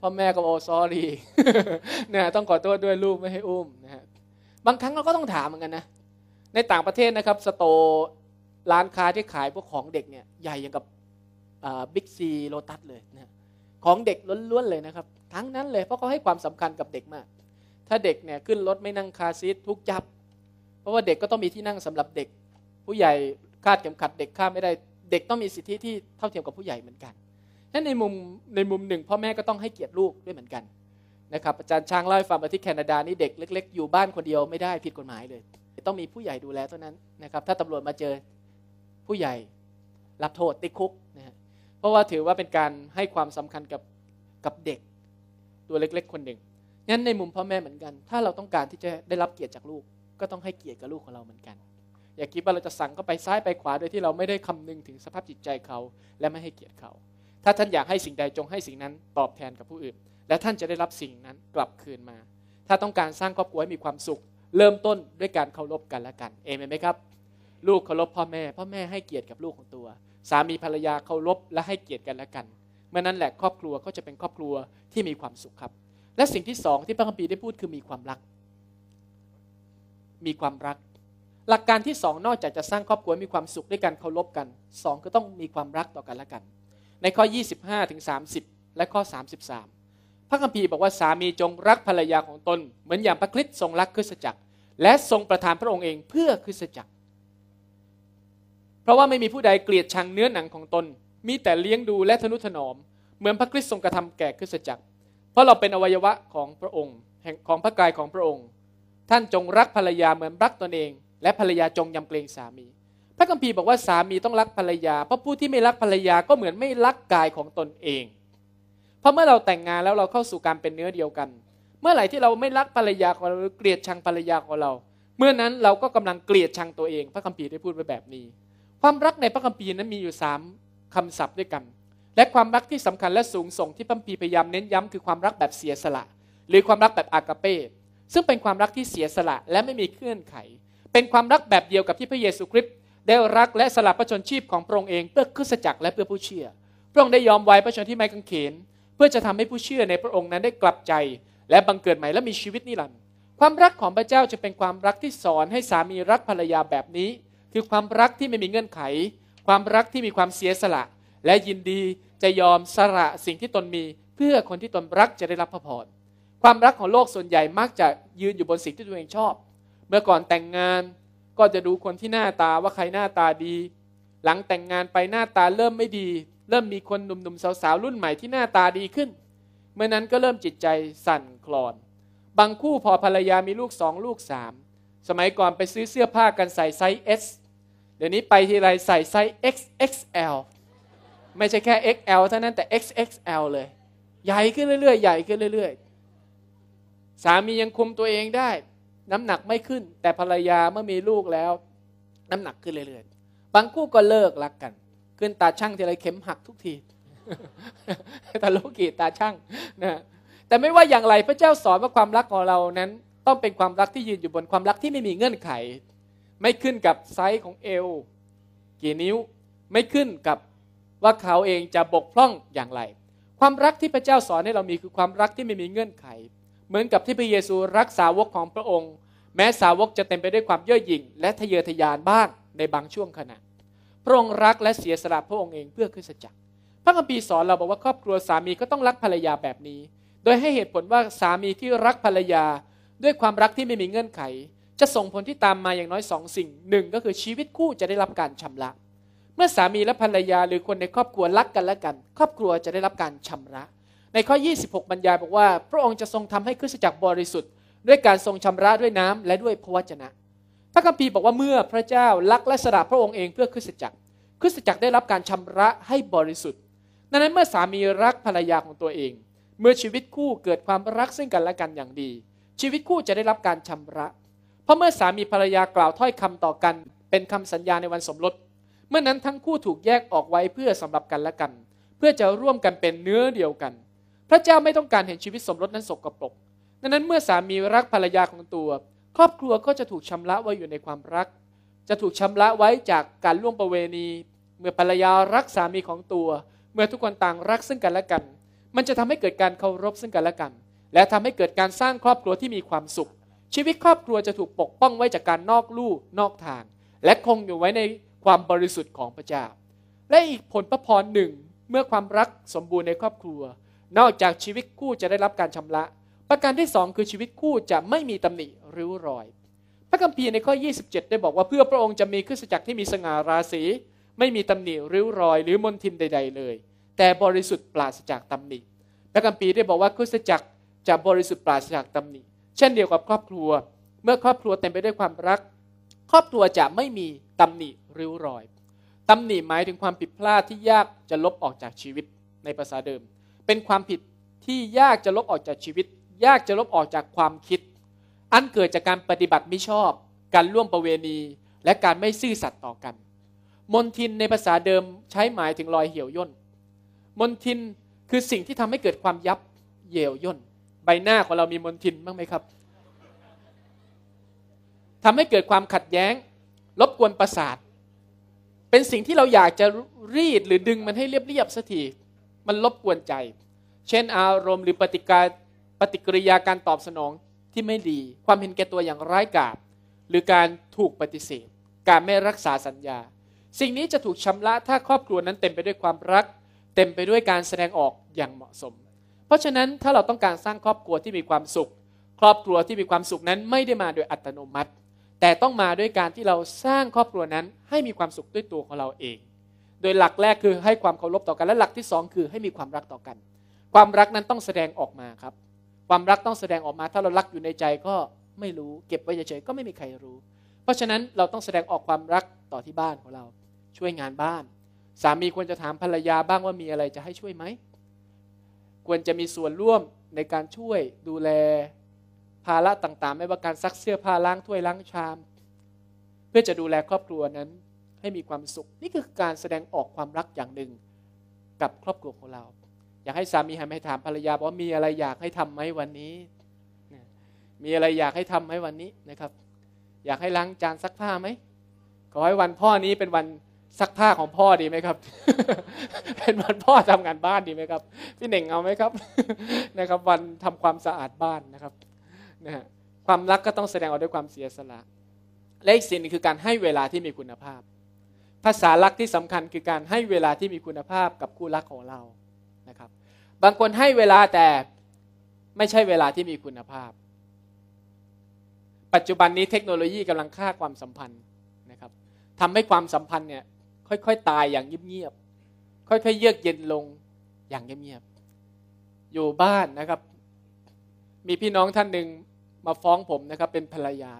พ่อแม่ก็โอ้ซอรี่นะต้องขอโทษด้วยลูกไม่ให้อุ้มนะฮะบางครั้งเราก็ต้องถามเหมือนกันนะในต่างประเทศนะครับ สโตร้านค้าที่ขายพวกของเด็กเนี่ยใหญ่อย่างกับบิ๊กซีโลตัสเลยนะของเด็กล้วนๆเลยนะครับ ทั้งนั้นเลยเพราะเขาให้ความสำคัญกับเด็กมาก ถ้าเด็กเนี่ยขึ้นรถ ไม่นั่งคาซีททุกจับเพราะว่าเด็กก็ต้องมีที่นั่งสำหรับเด็ก ผู้ใหญ่คาดเข็มขัด เด็ก้าไม่ได้เด็กต้องมีสิทธิที่เท่าเทียมกับผู้ใหญ่เหมือนกันนั่นในมุมในมุมหนึ่ง พ่อแม่ก็ต้องให้เกียรติลูกด้วยเหมือนกันนะครับอาจารย์ช้างเล่าให้ฟังมาที่แคนาดานี่เด็กเล็กๆ อยู่บ้านคนเดียวไม่ได้ผิดกฎหมายเลยต้องมีผู้ใหญ่ดูแลเท่านั้นนะครับถ้าตำรวจมาเจอผู้ใหญ่รับโทษติดคุกนะฮะเพราะว่าถือว่าเป็นการให้ความสำคัญกับกับเด็ก ตัวเล็กๆ คนหนึ่ง งั้นในมุมพ่อแม่เหมือนกัน ถ้าเราต้องการที่จะได้รับเกียรติจากลูก ก็ต้องให้เกียรติกับลูกของเราเหมือนกัน อย่าคิดว่าเราจะสั่งเขาไปซ้ายไปขวาโดยที่เราไม่ได้คำนึงถึงสภาพจิตใจเขาและไม่ให้เกียรติเขา ถ้าท่านอยากให้สิ่งใดจงให้สิ่งนั้นตอบแทนกับผู้อื่น และท่านจะได้รับสิ่งนั้นกลับคืนมา ถ้าต้องการสร้างครอบครัวให้มีความสุข เริ่มต้นด้วยการเคารพกันและกัน เอเมนไหมครับ ลูกเคารพพ่อแม่ พ่อแม่ให้เกียรติกับลูกของตัวสามีภรรยาเคารพและให้เกียรติกันและกัน เมื่อนั้นแหละครอบครัวก็จะเป็นครอบครัวที่มีความสุขครับ และสิ่งที่สองที่พระคัมภีร์ได้พูดคือมีความรัก มีความรัก หลักการที่สองนอกจากจะสร้างครอบครัว มีความสุขด้วยกันเคารพกันสองก็ต้องมีความรักต่อกันและกัน ในข้อ 25 ถึง 30 และข้อ 33 พระคัมภีร์บอกว่าสามีจงรักภรรยาของตน เหมือนอย่างพระคริสต์ทรงรักคริสตจักร และทรงประทานพระองค์เองเพื่อคริสตจักรราะว่าไม่มีผู้ใดเกลียดชังเนื้อหนังของตน มีแต่เลี้ยงดูและทนุถนอม เหมือนพระคริสต์ทรงกระทำแก่คริสตจักร เพราะเราเป็นอวัยวะของพระองค์ แห่งของพระกายของพระองค์ ท่านจงรักภรรยาเหมือนรักตนเอง และภรรยาจงยำเกรงสามี พระคัมภีร์บอกว่าสามีต้องรักภรรยา เพราะผู้ที่ไม่รักภรรยาก็เหมือนไม่รักกายของตนเอง เพราะเมื่อเราแต่งงานแล้วเราเข้าสู่การเป็นเนื้อเดียวกัน เมื่อไหร่ที่เราไม่รักภรรยาของเราเกลียดชังภรรยาของเรา เมื่อนั้นเราก็กำลังเกลียดชังตัวเอง พระคัมภีร์ได้พูดไว้แบบนี้ความรักในพระคัมภีร์นั้นมีอยู่สามคำศัพท์ด้วยกัน และความรักที่สำคัญและสูงส่งที่พระคัมภีร์พยายามเน้นย้ำคือความรักแบบเสียสละ หรือความรักแบบอากาเป้ซึ่งเป็นความรักที่เสียสละและไม่มีเคลื่อนไข เป็นความรักแบบเดียวกับที่พระเยซูคริสต์ได้รักและสละพระชนชีพของพระองค์เองเพื่อคริสจักรและเพื่อผู้เชื่อพระองค์ได้ยอมไว้พระชนที่ไม้กางเขนเพื่อจะทำให้ผู้เชื่อในพระองค์นั้นได้กลับใจและบังเกิดใหม่และมีชีวิตนิรันดร์ความรักของพระเจ้าจะเป็นความรักที่สอนให้สามีรักภรรยาแบบนี้คือความรักที่ไม่มีเงื่อนไข ความรักที่มีความเสียสละและยินดีจะยอมสละสิ่งที่ตนมี เพื่อคนที่ตนรักจะได้รับพระพรความรักของโลกส่วนใหญ่มักจะยืนอยู่บนสิ่งที่ตัวเองชอบ เมื่อก่อนแต่งงานก็จะดูคนที่หน้าตาว่าใครหน้าตาดี หลังแต่งงานไปหน้าตาเริ่มไม่ดี เริ่มมีคนหนุ่มๆสาวๆรุ่นใหม่ที่หน้าตาดีขึ้น เมื่อนั้นก็เริ่มจิตใจสั่นคลอนบางคู่พอภรรยามีลูกสองลูกสามสมัยก่อน ไปซื้อเสื้อผ้ากันใส่ไซส์ S เดี๋ยวนี้ไปทีไรใส่ไซส์ XXL ไม่ใช่แค่ XL เท่านั้นแต่ XXL เลย ใหญ่ขึ้นเรื่อยๆ ใหญ่ขึ้นเรื่อย ๆ สามียังคุมตัวเองได้ น้ำหนักไม่ขึ้น แต่ภรรยาเมื่อมีลูกแล้ว น้ำหนักขึ้นเรื่อยๆ บางคู่ก็เลิกรักกัน ขึ้นตาช่างทีไรเข็มหักทุกทีต่ลูกกีตาช่างนะ แต่ไม่ว่าอย่างไรพระเจ้าสอนว่าความรักของเรานั้นต้องเป็นความรักที่ยืนอยู่บนความรักที่ไม่มีเงื่อนไข ไม่ขึ้นกับไซส์ของเอว กี่นิ้ว ไม่ขึ้นกับว่าเขาเองจะบกพร่องอย่างไร ความรักที่พระเจ้าสอนให้เรามีคือความรักที่ไม่มีเงื่อนไข เหมือนกับที่พระเยซูรักสาวกของพระองค์ แม้สาวกจะเต็มไปด้วยความเย่อหยิ่งและทะเยอทะยานบ้างในบางช่วงขณะ พระองค์รักและเสียสละพระองค์เองเพื่อคริสจักร พระคัมภีร์สอนเราบอกว่า ครอบครัวสามีก็ต้องรักภรรยาแบบนี้ โดยให้เหตุผลว่าสามีที่รักภรรยาด้วยความรักที่ไม่มีเงื่อนไข จะส่งผลที่ตามมาอย่างน้อยสองสิ่งหนึ่งก็คือชีวิตคู่จะได้รับการชำระ เมื่อสามี และภรรยาหรือคนในครอบครัวรักกันและกัน ครอบครัวจะได้รับการชำระ ในข้อ 26บรรยายบอกว่าพระองค์จะทรงทำให้คริสตจักรบริสุทธิ์ด้วยการทรงชำระด้วยน้ำและด้วยพระวจนะ พระคัมภีร์บอกว่าเมื่อพระเจ้ารักและสละพระองค์เองเพื่อคริสตจักรคริสตจักรได้รับการชำระให้บริสุทธิ์ ดังนั้นเมื่อสามีรักภรรยาของตัวเอง เมื่อชีวิตคู่เกิดความรักซึ่งกันและกันอย่างดีชีวิตคู่จะได้รับการชำระ เพราะเมื่อสามีภรรยากล่าวถ้อยคำต่อกัน เป็นคำสัญญาในวันสมรส เมื่อนั้นทั้งคู่ถูกแยกออกไว้เพื่อสำหรับกันและกัน เพื่อจะร่วมกันเป็นเนื้อเดียวกัน พระเจ้าไม่ต้องการเห็นชีวิตสมรสนั้นสกปรกดังนั้นเมื่อสามีรักภรรยาของตัว ครอบครัวก็จะถูกชำระไว้อยู่ในความรัก จะถูกชำระไว้จากการล่วงประเวณี เมื่อภรรยารักสามีของตัว เมื่อทุกคนต่างรักซึ่งกันและกัน มันจะทำให้เกิดการเคารพซึ่งกันและกันและทำให้เกิดการสร้างครอบครัวที่มีความสุข ชีวิตครอบครัวจะถูกปกป้องไว้จากการนอกลู่นอกทาง และคงอยู่ไว้ในความบริสุทธิ์ของพระเจ้าและอีกผลประพรหนึ่งเมื่อความรักสมบูรณ์ในครอบครัว นอกจากชีวิตคู่จะได้รับการชำระ ประการที่สองคือชีวิตคู่จะไม่มีตำหนิริ้วรอย พระคัมภีร์ในข้อ 27 ได้บอกว่าเพื่อพระองค์จะมีคริสตจักรที่มีสง่าราศีไม่มีตำหนิริ้วรอย หรือมลทินใด ๆ เลย แต่บริสุทธิ์ปราศจากตำหนิพระคัมภีร์ได้บอกว่าคริสตจักรจะบริสุทธิ์ปราศจากตำหนิ เช่นเดียวกับครอบครัว เมื่อครอบครัวเต็มไปด้วยความรัก ครอบครัวจะไม่มีตำหนิริ้วรอย ตำหนิหมายถึงความผิดพลาดที่ยากจะลบออกจากชีวิต ในภาษาเดิม เป็นความผิดที่ยากจะลบออกจากชีวิต ยากจะลบออกจากความคิด อันเกิดจากการปฏิบัติไม่ชอบ การร่วมประเวณี และการไม่ซื่อสัตย์ต่อกัน มนทินในภาษาเดิมใช้หมายถึงรอยเหี่ยวย่นมนทินคือสิ่งที่ทำให้เกิดความยับเหี่ยวย่นใบหน้าของเรามีมลทินบ้างไหมครับ ทำให้เกิดความขัดแย้ง รบกวนประสาท เป็นสิ่งที่เราอยากจะรีดหรือดึงมันให้เรียบๆสักที มันรบกวนใจ เช่นอารมณ์หรือปฏิกาปฏิกิริยาการตอบสนองที่ไม่ดี ความเห็นแก่ตัวอย่างร้ายกาจหรือการถูกปฏิเสธ การไม่รักษาสัญญา สิ่งนี้จะถูกชำระถ้าครอบครัวนั้นเต็มไปด้วยความรัก เต็มไปด้วยการแสดงออกอย่างเหมาะสมเพราะฉะนั้นถ้าเราต้องการสร้างครอบครัวที่มีความสุข ครอบครัวที่มีความสุขนั้นไม่ได้มาโดยอัตโนมัติ แต่ต้องมาด้วยการที่เราสร้างครอบครัวนั้นให้มีความสุขด้วยตัวของเราเอง โดยหลักแรกคือให้ความเคารพต่อกันและหลักที่สองคือให้มีความรักต่อกัน ความรักนั้นต้องแสดงออกมาครับ ความรักต้องแสดงออกมา ถ้าเรารักอยู่ในใจก็ไม่รู้เก็บไว้เฉยๆก็ไม่มีใครรู้ เพราะฉะนั้นเราต้องแสดงออกความรักต่อที่บ้านของเราช่วยงานบ้าน สามีควรจะถามภรรยาบ้างว่ามีอะไรจะให้ช่วยไหมควรจะมีส่วนร่วมในการช่วยดูแลภาระต่างๆ ไม่ว่าการซักเสื้อผ้าล้างถ้วยล้างชาม เพื่อจะดูแลครอบครัวนั้นให้มีความสุข นี่คือการแสดงออกความรักอย่างหนึ่ง กับครอบครัวของเรา อยากให้สามีหันไปถามภรรยาว่ามีอะไรอยากให้ทํำไหมวันนี้ มีอะไรอยากให้ทํำไหมวันนี้นะครับ อยากให้ล้างจานซักผ้าไหมขอให้วันพ่อนี้เป็นวันซักผ้าของพ่อดีไหมครับ เป็นวันพ่อทำงานบ้านดีไหมครับ พี่เหน่งเอาไหมครับนะครับ วันทำความสะอาดบ้านนะครับนะฮะความรักก็ต้องแสดงออกด้วยความเสียสละและอีกสิ่งคือการให้เวลาที่มีคุณภาพ ภาษารักที่สำคัญคือการให้เวลาที่มีคุณภาพกับคู่รักของเรานะครับ บางคนให้เวลาแต่ ไม่ใช่เวลาที่มีคุณภาพ ปัจจุบันนี้เทคโนโลยีกำลังฆ่าความสัมพันธ์นะครับทำให้ความสัมพันธ์เนี่ยค่อยๆตายอย่างเงียบๆ ค่อยๆเยือกเย็นลงอย่างเงียบๆ อยู่บ้านนะครับ มีพี่น้องท่านหนึ่งมาฟ้องผมนะครับ เป็นภรรยา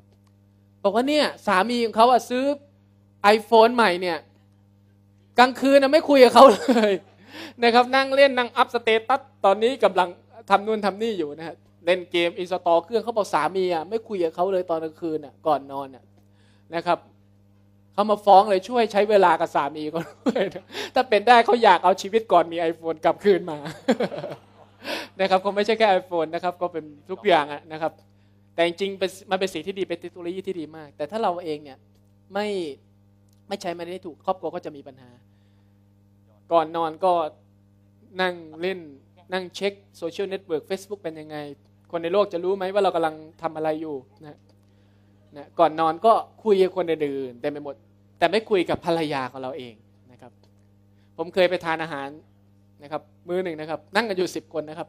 บอกว่าเนี่ย สามีของเขาอะซื้อ iPhone ใหม่เนี่ย กลางคืนอะไม่คุยกับเขาเลย นะครับ นั่งเล่นนั่งอัพสเตตัสตอนนี้กำลังทำนู่นทำนี่อยู่นะฮะเล่นเกมอินสตอลเครื่องเขาบอกสามีอะไม่คุยกับเขาเลยตอนกลางคืนอะก่อนนอนอะนะครับเขามาฟ้องเลยช่วยใช้เวลากับสามีเขาด้วยถ้าเป็นได้เขาอยากเอาชีวิตก่อนมี iPhone กลับคืนมา นะครับก็ไม่ใช่แค่ iPhone นะครับ ก็เป็นทุกอย่างนะครับ แต่จริงๆ มันเป็นสิ่งที่ดีเป็นเทคโนโลยีที่ดีมาก แต่ถ้าเราเองเนี่ย ไม่ไม่ใช้มันได้ถูกครอบครัวก็จะมีปัญหา ก่อนนอนก็นั่งเล่น นั่งเช็คโซเชียลเน็ตเวิร์กเฟซบุ๊กเป็นยังไง คนในโลกจะรู้ไหมว่าเรากำลังทำอะไรอยู่นะนะก่อนนอนก็คุยกับคนอื่นเต็ไมไปหมดแต่ไม่คุยกับภรรยาของเราเองนะครับ ผมเคยไปทานอาหารนะครับมือหนึ่งนะครับ นั่งกันอยู่สิบคนนะครับ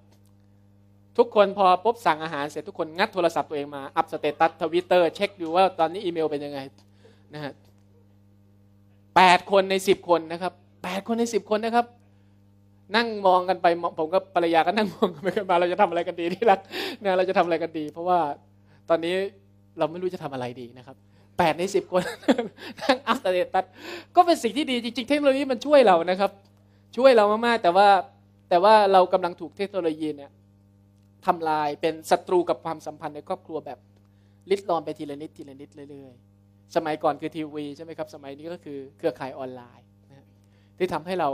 ทุกคนพอปุ๊บสั่งอาหารเสร็จทุกคนงัดโทรศัพท์ตัวเองมาอัปสเตตัสทวิตเตอร์เช็คดูว่าตอนนี้อีเมลเป็นยังไงนะฮะแปดคนในสิบคนนะครับแปดคนในสิบคนนะครับ นั่งมองกันไปผมกับภรรยาก็นั่งมองกันไปกันมาเราจะทำอะไรกันดีที่รักนยเราจะทำอะไรกันดี เพราะว่าตอนนี้เราไม่รู้จะทำอะไรดีนะครับ8ใน10คนทั้งอัปเดตตัดก็เป็นสิ่งที่ดีจริงๆ เทคโนโลยีมันช่วยเรานะครับ ช่วยเรามากๆ แต่ว่าแต่ว่าเรากำลังถูกเทคโนโลยีเนี่ยทำลายเป็นศัตรูกับความสัมพันธ์ในครอบครัวแบบลิดรอนไปทีละนิดทีละนิดเรื่อยๆสมัยก่อนคือทีวีใช่ไหมครับ สมัยนี้ก็คือเครือข่ายออนไลน์ ที่ทำให้เรา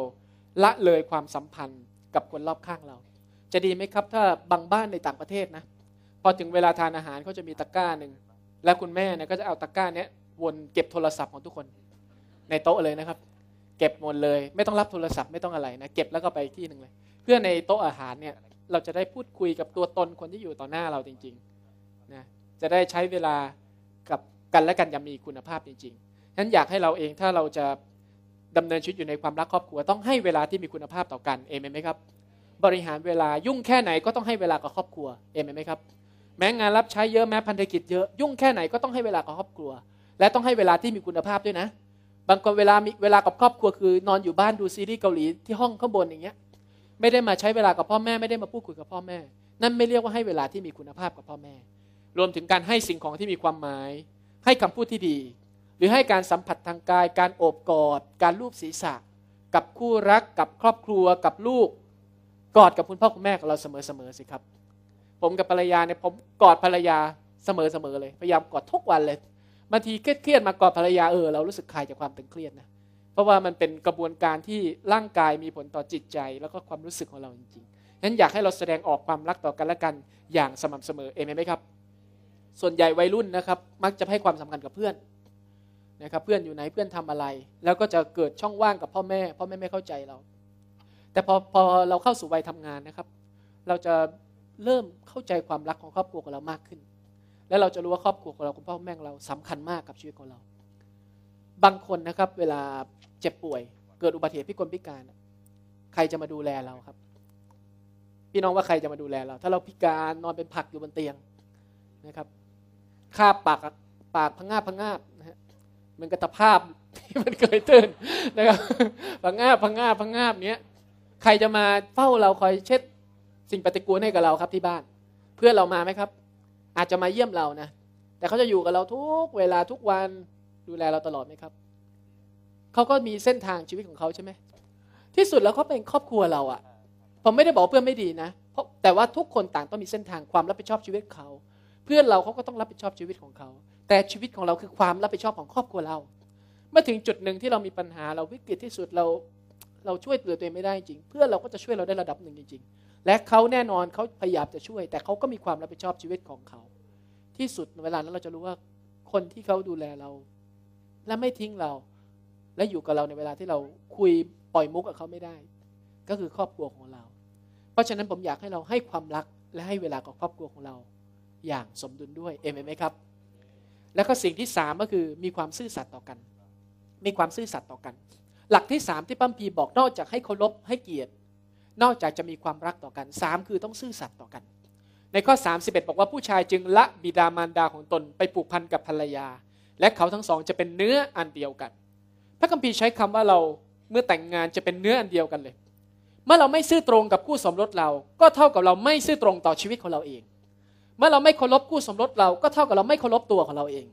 ละเลยความสัมพันธ์กับคนรอบข้างเรา จะดีไหมครับ ถ้าบางบ้านในต่างประเทศนะพอถึงเวลาทานอาหารเขาจะมีตะกร้าหนึ่งแล้วคุณแม่เนี่ยก็จะเอาตะกร้าเนี้ยวนเก็บโทรศัพท์ของทุกคน ในโต๊ะเลยนะครับ เก็บหมดเลยไม่ต้องรับโทรศัพท์ไม่ต้องอะไรนะเก็บแล้วก็ไปที่หนึ่งเลย เพื่อในโต๊ะอาหารเนี่ยเราจะได้พูดคุยกับตัวตนคนที่อยู่ต่อหน้าเราจริงๆนะจะได้ใช้เวลากับกันและกันอย่างมีคุณภาพจริงๆฉะนั้นอยากให้เราเองถ้าเราจะดำเนินชีวิตอยู่ในความรักครอบครัวต้องให้เวลาที่มีคุณภาพต่อกันเอเมนไหมครับ บริหารเวลายุ่งแค่ไหนก็ต้องให้เวลากับครอบครัวเอเมนไหมครับแม้งานรับใช้เยอะ แม้พันธกิจเยอะยุ่งแค่ไหนก็ต้องให้เวลากับครอบครัว และต้องให้เวลาที่มีคุณภาพด้วยนะบางคนเวลาเวลากับครอบครัวคือ นอนอยู่บ้านดูซีรีส์เกาหลีที่ห้องข้างบนอย่างเงี้ยไม่ได้มาใช้เวลากับพ่อแม่ไม่ได้มาพูดคุยกับพ่อแม่ นั่นไม่เรียกว่าให้เวลาที่มีคุณภาพกับพ่อแม่ รวมถึงการให้สิ่งของที่มีความหมาย ให้คำพูดที่ดี หรือให้การสัมผัสทางกาย การโอบกอด การลูบศีรษะ กับคู่รักกับครอบครัว กับลูกกอดกับคุณพ่อคุณแม่ของเราเสมอๆสิครับผมกับภรรยาเนี่ยผมกอดภรรยาเสมอเสมอเลย พยายามกอดทุกวันเลยบางทีเครียดมากอดภรรยาเออเรารู้สึกคลายจากความตึงเครียดนะเพราะว่ามันเป็นกระบวนการที่ร่างกายมีผลต่อจิตใจแล้วก็ความรู้สึกของเราจริงๆนั้นอยากให้เราแสดงออกความรักต่อกันและกันอย่างสม่ำเสมอเอเมนไหมครับ ส่วนใหญ่วัยรุ่นนะครับ มักจะให้ความสำคัญกับเพื่อน นะครับ เพื่อนอยู่ไหนเพื่อนทำอะไร แล้วก็จะเกิดช่องว่างกับพ่อแม่พ่อแม่ไม่เข้าใจเรา แต่พอพอเราเข้าสู่วัยทำงานนะครับ เราจะเริ่มเข้าใจความรักของครอบครัวของเรามากขึ้น และเราจะรู้ว่าครอบครัวของเราคุณพ่อแม่เรา สำคัญมากกับชีวิตของเรา บางคนนะครับเวลาเจ็บป่วยเกิดอุบัติเหตุพิกลพิการใครจะมาดูแลเราครับ พี่น้องว่าใครจะมาดูแลเรา ถ้าเราพิการนอนเป็นผักอยู่บนเตียงนะครับคาาปากปากพังงาพังงานะฮะมันกระตภาพที่มันเิยตื่นนะครับพังงาพังงาพังงาบเนี้ย ใครจะมาเฝ้าเราคอยเช็ดสิ่งปฏิกูลให้กับเราครับที่บ้าน เพื่อนเรามาไหมครับ อาจจะมาเยี่ยมเรานะแต่เขาจะอยู่กับเราทุกเวลาทุกวันดูแลเราตลอดไหมครับเขาก็มีเส้นทางชีวิตของเขาใช่ไหมที่สุดแล้วเขาเป็นครอบครัวเราอะผมไม่ได้บอกเพื่อนไม่ดีนะ เพราะแต่ว่าทุกคนต่างต้องมีเส้นทางความรับผิดชอบชีวิตเขาเพื่อนเราเขาก็ต้องรับผิดชอบชีวิตของเขาแต่ชีวิตของเราคือความรับผิดชอบของครอบครัวเราเมื่อถึงจุดหนึ่งที่เรามีปัญหาเราวิกฤตที่สุดเราเราช่วยเหลือตัวเองไม่ได้จริงเพื่อนเราก็จะช่วยเราได้ระดับหนึ่งจริงๆและเขาแน่นอนเขาพยายามจะช่วย แต่เขาก็มีความรับผิดชอบชีวิตของเขาที่สุดเวลานั้นเราจะรู้ว่าคนที่เขาดูแลเรา และไม่ทิ้งเรา และอยู่กับเราในเวลาที่เราคุยปล่อยมุกกับเขาไม่ได้ ก็คือครอบครัวของเรา เพราะฉะนั้นผมอยากให้เราให้ความรักและให้เวลากับครอบครัวของเรา อย่างสมดุลด้วยเอเมนไหมครับ แล้วก็สิ่งที่สามก็คือ มีความซื่อสัตย์ต่อกัน มีความซื่อสัตย์ต่อกัน หลักที่สามที่ปั้มพีบอกนอกจากให้เคารพให้เกียรตินอกจากจะมีความรักต่อกัน 3คือต้องซื่อสัตย์ต่อกัน ในข้อ 31 บอกว่าผู้ชายจึงละบิดามารดาของตนไปผูกพันกับภรรยา และเขาทั้งสองจะเป็นเนื้ออันเดียวกัน พระคัมภีร์ใช้คำว่าเรา เมื่อแต่งงานจะเป็นเนื้ออันเดียวกันเลย เมื่อเราไม่ซื่อตรงกับคู่สมรสเรา ก็เท่ากับเราไม่ซื่อตรงต่อชีวิตของเราเอง เมื่อเราไม่เคารพคู่สมรสเราก็เท่ากับเราไม่เคารพตัวของเราเอง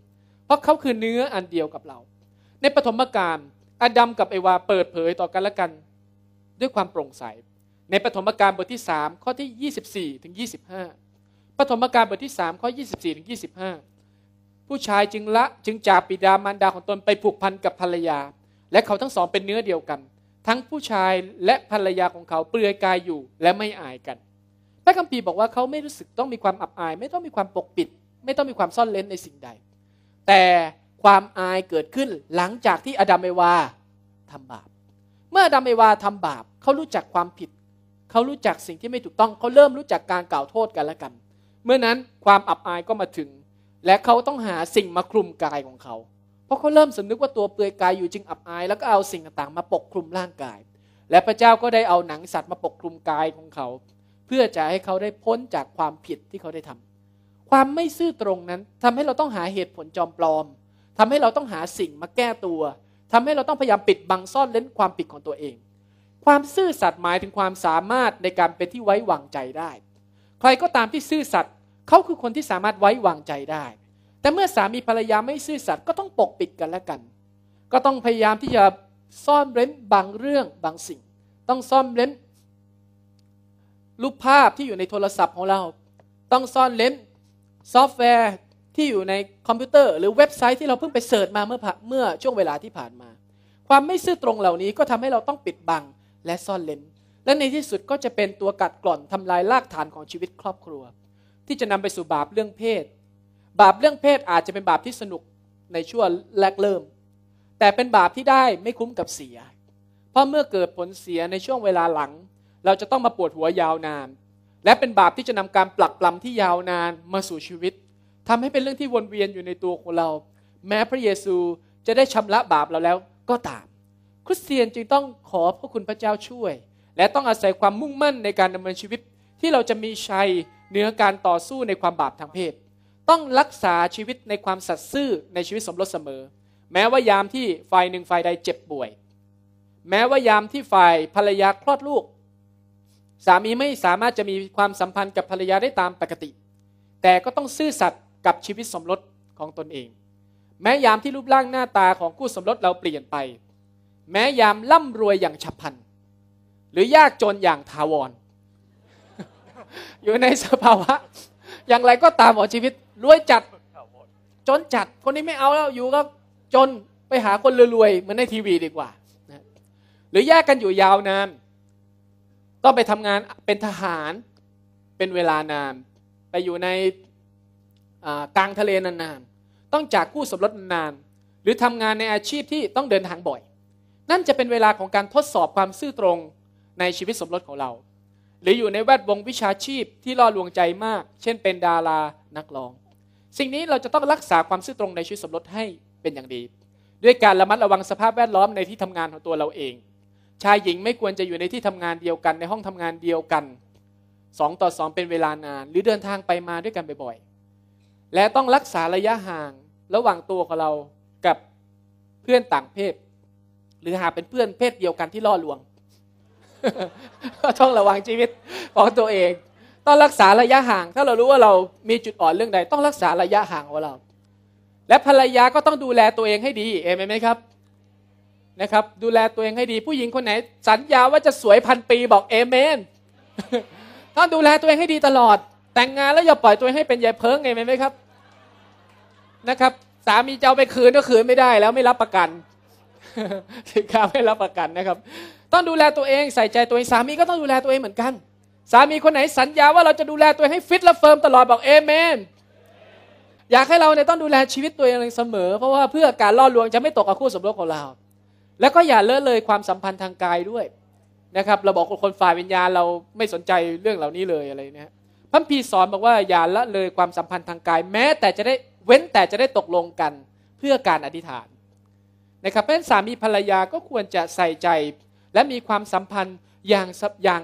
เพราะเขาคือเนื้ออันเดียวกับเรา ในปฐมกาลอาดัมกับเอวาเปิดเผยต่อกันและกันด้วยความโปร่งใสในปฐมกาลบทที่ 3 ข้อที่ 24ถึง25ปฐมกาลบทที่3ข้อ24ถึง25 ผู้ชายจึงละจึงจากปิดามารดาของตนไปผูกพันกับภรรยา และเขาทั้งสองเป็นเนื้อเดียวกัน ทั้งผู้ชายและภรรยาของเขาเปลือยกายอยู่และไม่อายกันพระคัมภีร์บอกว่าเขาไม่รู้สึกต้องมีความอับอาย ไม่ต้องมีความปกปิด ไม่ต้องมีความซ่อนเล้นในสิ่งใด แต่ความอายเกิดขึ้นหลังจากที่อดัมเอวาทำบาป เมื่ออดัมเอวาทำบาปเขารู้จักความผิดเขารู้จักสิ่งที่ไม่ถูกต้องเขาเริ่มรู้จักการกล่าวโทษกันและกัน เมื่อนั้นความอับอายก็มาถึง และเขาต้องหาสิ่งมาคลุมกายของเขา เพราะเขาเริ่มสานึกว่าตัวเปลือยกายอยู่จึงอับอายแล้วก็เอาสิ่งต่างๆมาปกคลุมร่างกาย และพระเจ้าก็ได้เอาหนังสัตว์มาปกคลุมกายของเขา เพื่อจะให้เขาได้พ้นจากความผิดที่เขาได้ทำ ความไม่ซื่อตรงนั้นทำให้เราต้องหาเหตุผลจอมปลอม ทำให้เราต้องหาสิ่งมาแก้ตัว ทำให้เราต้องพยายามปิดบังซ่อนเล้นความผิดของตัวเองความซื่อสัตย์หมายถึงความสามารถในการเป็นที่ไว้วางใจได้ ใครก็ตามที่ซื่อสัตย์เขาคือคนที่สามารถไว้วางใจได้ แต่เมื่อสามีภรรยาไม่ซื่อสัตย์ก็ต้องปกปิดกันและกัน ก็ต้องพยายามที่จะซ่อนเร้นบางเรื่องบางสิ่ง ต้องซ่อนเร้นรูปภาพที่อยู่ในโทรศัพท์ของเรา ต้องซ่อนเร้น ซอฟต์แวร์ที่อยู่ในคอมพิวเตอร์หรือเว็บไซต์ที่เราเพิ่งไปเสิร์ชมาเมื่อเมื่อช่วงเวลาที่ผ่านมา ความไม่ซื่อตรงเหล่านี้ก็ทำให้เราต้องปิดบังและซ่อนเลนและในที่สุดก็จะเป็นตัวกัดกร่อนทำลายรากฐานของชีวิตครอบครัว ที่จะนำไปสู่บาปเรื่องเพศ บาปเรื่องเพศอาจจะเป็นบาปที่สนุกในช่วงแรกเริ่ม แต่เป็นบาปที่ได้ไม่คุ้มกับเสีย เพราะเมื่อเกิดผลเสียในช่วงเวลาหลัง เราจะต้องมาปวดหัวยาวนาน และเป็นบาปที่จะนำการปลักปลำที่ยาวนานมาสู่ชีวิตทำให้เป็นเรื่องที่วนเวียนอยู่ในตัวของเรา แม้พระเยซูจะได้ชำระบาปเราแล้วก็ตามคริสเตียนจึงต้องขอพระคุณพระเจ้าช่วย และต้องอาศัยความมุ่งมั่นในการดำเนินชีวิตที่เราจะมีชัยเหนือการต่อสู้ในความบาปทางเพศ ต้องรักษาชีวิตในความสัตย์ซื่อในชีวิตสมรสเสมอ แม้ว่ายามที่ฝ่ายหนึ่งฝ่ายใดเจ็บป่วย แม้ว่ายามที่ฝ่ายภรรยาคลอดลูก สามีไม่สามารถจะมีความสัมพันธ์กับภรรยาได้ตามปกติ แต่ก็ต้องซื่อสัตย์กับชีวิตสมรสของตนเอง แม้ยามที่รูปร่างหน้าตาของคู่สมรสเราเปลี่ยนไปแม้ยามล่ำรวยอย่างฉับพลันหรือยากจนอย่างทาวร อยู่ในสภาวะ อย่างไรก็ตามของชีวิต รวยจัดจนจัดคนนี้ไม่เอาแล้วอยู่ก็จนไปหาคนรวยๆเหมือนในทีวีดีกว่าหรือแยกกันอยู่ยาวนานต้องไปทำงานเป็นทหารเป็นเวลานาน ไปอยู่ในกลางทะเลนานๆต้องจากคู่สมรสนานหรือทำงานในอาชีพที่ต้องเดินทางบ่อยนั่นจะเป็นเวลาของการทดสอบความซื่อตรงในชีวิตสมรสของเรา หรืออยู่ในแวดวงวิชาชีพที่ล่อลวงใจมาก เช่น เป็นดารานักร้อง สิ่งนี้เราจะต้องรักษาความซื่อตรงในชีวิตสมรสให้เป็นอย่างดี ด้วยการระมัดระวังสภาพแวดล้อมในที่ทำงานของตัวเราเอง ชายหญิงไม่ควรจะอยู่ในที่ทำงานเดียวกันในห้องทำงานเดียวกัน2ต่อ2 เป็นเวลานานหรือเดินทางไปมาด้วยกันบ่อย ๆ และต้องรักษาระยะห่างระหว่างตัวของเรากับเพื่อนต่างเพศหรือ หากเป็นเพื่อนเพศเดียวกันที่ล่อลวง ก็ต้องระวังชีวิตของตัวเอง ต้องรักษาระยะห่าง ถ้าเรารู้ว่าเรามีจุดอ่อนเรื่องใดต้องรักษาระยะห่างของเรา และภรรยาก็ต้องดูแลตัวเองให้ดีเอเมนไหมครับ นะครับ ดูแลตัวเองให้ดีผู้หญิงคนไหน สัญญาว่าจะสวยพันปีบอกเอเมนต้องดูแลตัวเองให้ดีตลอด แต่งงานแล้วอย่าปล่อยตัวเองให้เป็นยายเพิงเอเมนไหมครับนะครับ สามีจะเอาไปคืนก็คืนไม่ได้ แล้วไม่รับประกันสินค้าไม่รับประกันนะครับ ต้องดูแลตัวเองใส่ใจตัวเองสามีก็ต้องดูแลตัวเองเหมือนกัน สามีคนไหนสัญญาว่าเราจะดูแลตัวเองให้ฟิตและเฟิร์มตลอดบอกเอเมน อยากให้เราเนี่ยต้องดูแลชีวิตตัวเองเสมอ เพราะว่าเพื่อการล่อลวงจะไม่ตกกับคู่สมรสของเรา แล้วก็อย่าเลิอเลยความสัมพันธ์ทางกายด้วย นะครับเราบอกคนฝ่ายวิญญาณเราไม่สนใจเรื่องเหล่านี้เลยอะไรเนี่ยพระพีสอนบอกว่า อย่าละเลยความสัมพันธ์ทางกายแม้แต่จะได้เว้นแต่จะได้ตกลงกันเพื่อการอธิษฐานนะครับเพราะฉะนั้นสามีภรรยาก็ควรจะใส่ใจ และมีความสัมพันธ์ อย่างอย่าง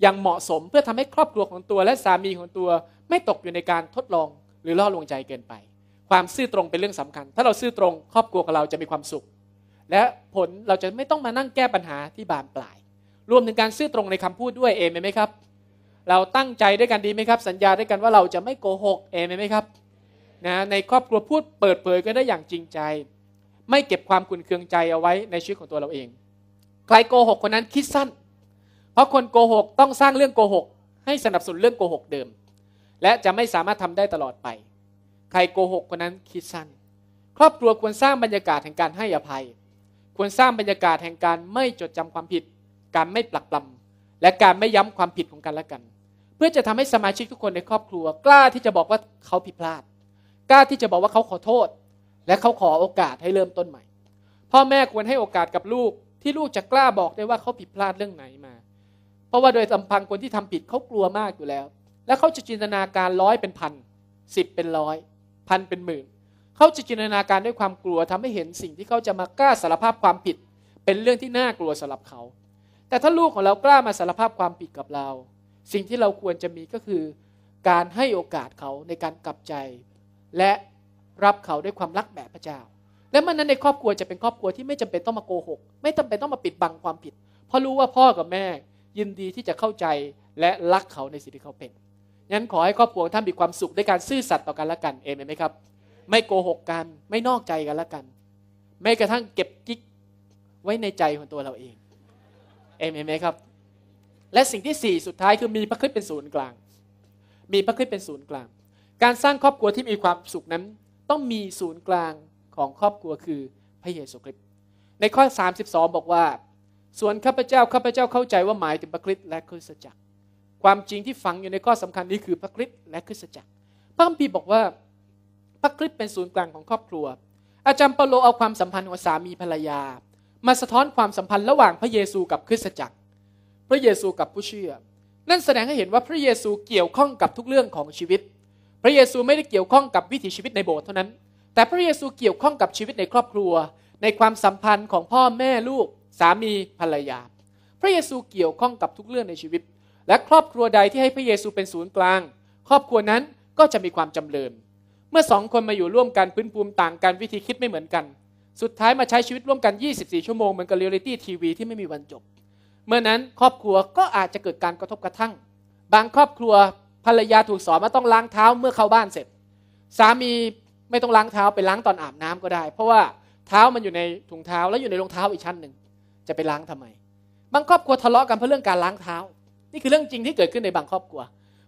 อย่างเหมาะสมเพื่อทำให้ครอบครัวของตัว และสามีของตัวไม่ตกอยู่ในการทดลองหรือล่อลวงใจเกินไป ความซื่อตรงเป็นเรื่องสำคัญ ถ้าเราซื่อตรง ครอบครัวของเราจะมีความสุข และผลเราจะไม่ต้องมานั่งแก้ปัญหาที่บานปลายรวมถึงการซื่อตรงในคำพูดด้วยเองไหมครับเราตั้งใจด้วยกันดีไหมครับ สัญญาด้วยกันว่าเราจะไม่โกหกเองไหมครับนะในครอบครัวพูดเปิดเผยกันได้อย่างจริงใจไม่เก็บความขุนเคืองใจเอาไว้ในชีวิตของตัวเราเอง ใครโกหกคนนั้นคิดสั้น เพราะคนโกหกต้องสร้างเรื่องโกหก ให้สนับสนุนเรื่องโกหกเดิม และจะไม่สามารถทำได้ตลอดไป ใครโกหกคนนั้นคิดสั้น ครอบครัวควรสร้างบรรยากาศแห่งการให้อภัย ควรสร้างบรรยากาศแห่งการไม่จดจำความผิด การไม่ปลักปลำ และการไม่ย้ำความผิดของกันและกัน เพื่อจะทำให้สมาชิกทุกคนในครอบครัว กล้าที่จะบอกว่าเขาผิดพลาด กล้าที่จะบอกว่าเขาขอโทษและเขาขอโอกาสให้เริ่มต้นใหม่ พ่อแม่ควรให้โอกาสกับลูกที่ลูกจะกล้าบอกได้ว่าเขาผิดพลาดเรื่องไหนมา เพราะว่าโดยสัมพังคนที่ทำผิดเขากลัวมากอยู่แล้ว และเขาจะจินตนาการร้อยเป็นพันสิบเป็นร้อยพันเป็นหมื่นเขาจะจินตนาการด้วยความกลัวทำให้เห็นสิ่งที่เขาจะมากล้าสารภาพความผิด เป็นเรื่องที่น่ากลัวสำหรับเขา แต่ถ้าลูกของเรากล้ามาสารภาพความผิดกับเรา สิ่งที่เราควรจะมีก็คือ การให้โอกาสเขาในการกลับใจ และรับเขาด้วยความรักแบบพระเจ้า และมันนั้นในครอบครัวจะเป็นครอบครัวที่ไม่จำเป็นต้องมาโกหก ไม่จำเป็นต้องมาปิดบังความผิด เพราะรู้ว่าพ่อกับแม่ ยินดีที่จะเข้าใจและรักเขาในสิ่งที่เขาเป็น งั้นขอให้ครอบครัวท่านมีความสุขด้วยการซื่อสัตย์ต่อกันและกัน เองมไหมครับ ไม่โกหกกัน ไม่นอกใจกันและกัน ไม่กระทั่งเก็บกิ๊กไว้ในใจของตัวเราเอง เองมไหมครับ และสิ่งที่ 4 สุดท้ายคือมีพระคริสต์เป็นศูนย์กลาง มีพระคริสต์เป็นศูนย์กลาง การสร้างครอบครัวที่มีความสุขนั้นต้องมีศูนย์กลางของครอบครัวคือพระเยซูคริสต์ ในข้อ 32 บอกว่า ส่วนข้าพเจ้าข้าพเจ้าเข้าใจว่าหมายถึงพระคริสต์และคริสตจักร ความจริงที่ฝังอยู่ในข้อสำคัญนี้คือพระคริสต์และคริสตจักรพระคัมภีร์บอกว่าพระคริสต์เป็นศูนย์กลางของครอบครัว อาจารย์เปโลเอาความสัมพันธ์ของสามีภรรยา มาสะท้อนความสัมพันธ์ระหว่างพระเยซูกับคริสตจักร พระเยซูกับผู้เชื่อ นั่นแสดงให้เห็นว่าพระเยซูเกี่ยวข้องกับทุกเรื่องของชีวิตพระเยซูไม่ได้เกี่ยวข้องกับวิถีชีวิตในโบสถ์เท่านั้น แต่พระเยซูเกี่ยวข้องกับชีวิตในครอบครัว ในความสัมพันธ์ของพ่อแม่ลูก สามีภรรยา พระเยซูเกี่ยวข้องกับทุกเรื่องในชีวิต และครอบครัวใดที่ให้พระเยซูเป็นศูนย์กลาง ครอบครัวนั้นก็จะมีความจำเริญ เมื่อสองคนมาอยู่ร่วมกันพื้นภูมิต่างกันวิธีคิดไม่เหมือนกัน สุดท้ายมาใช้ชีวิตร่วมกัน 24 ชั่วโมงเหมือนกับเรียลิตี้ทีวีที่ไม่มีวันจบ เมื่อนั้นครอบครัวก็อาจจะเกิดการกระทบกระทั่ง บางครอบครัวภรรยาถูกสอนว่าต้องล้างเท้าเมื่อเข้าบ้านเสร็จ สามีไม่ต้องล้างเท้าไปล้างตอนอาบน้ำก็ได้ เพราะว่าเท้ามันอยู่ในถุงเท้าแล้วอยู่ในรองเท้าอีกชั้นหนึ่งจะไปล้างทำไม บางครอบครัวทะเลาะกันเพราะเรื่องการล้างเท้า นี่คือเรื่องจริงที่เกิดขึ้นในบางครอบครัว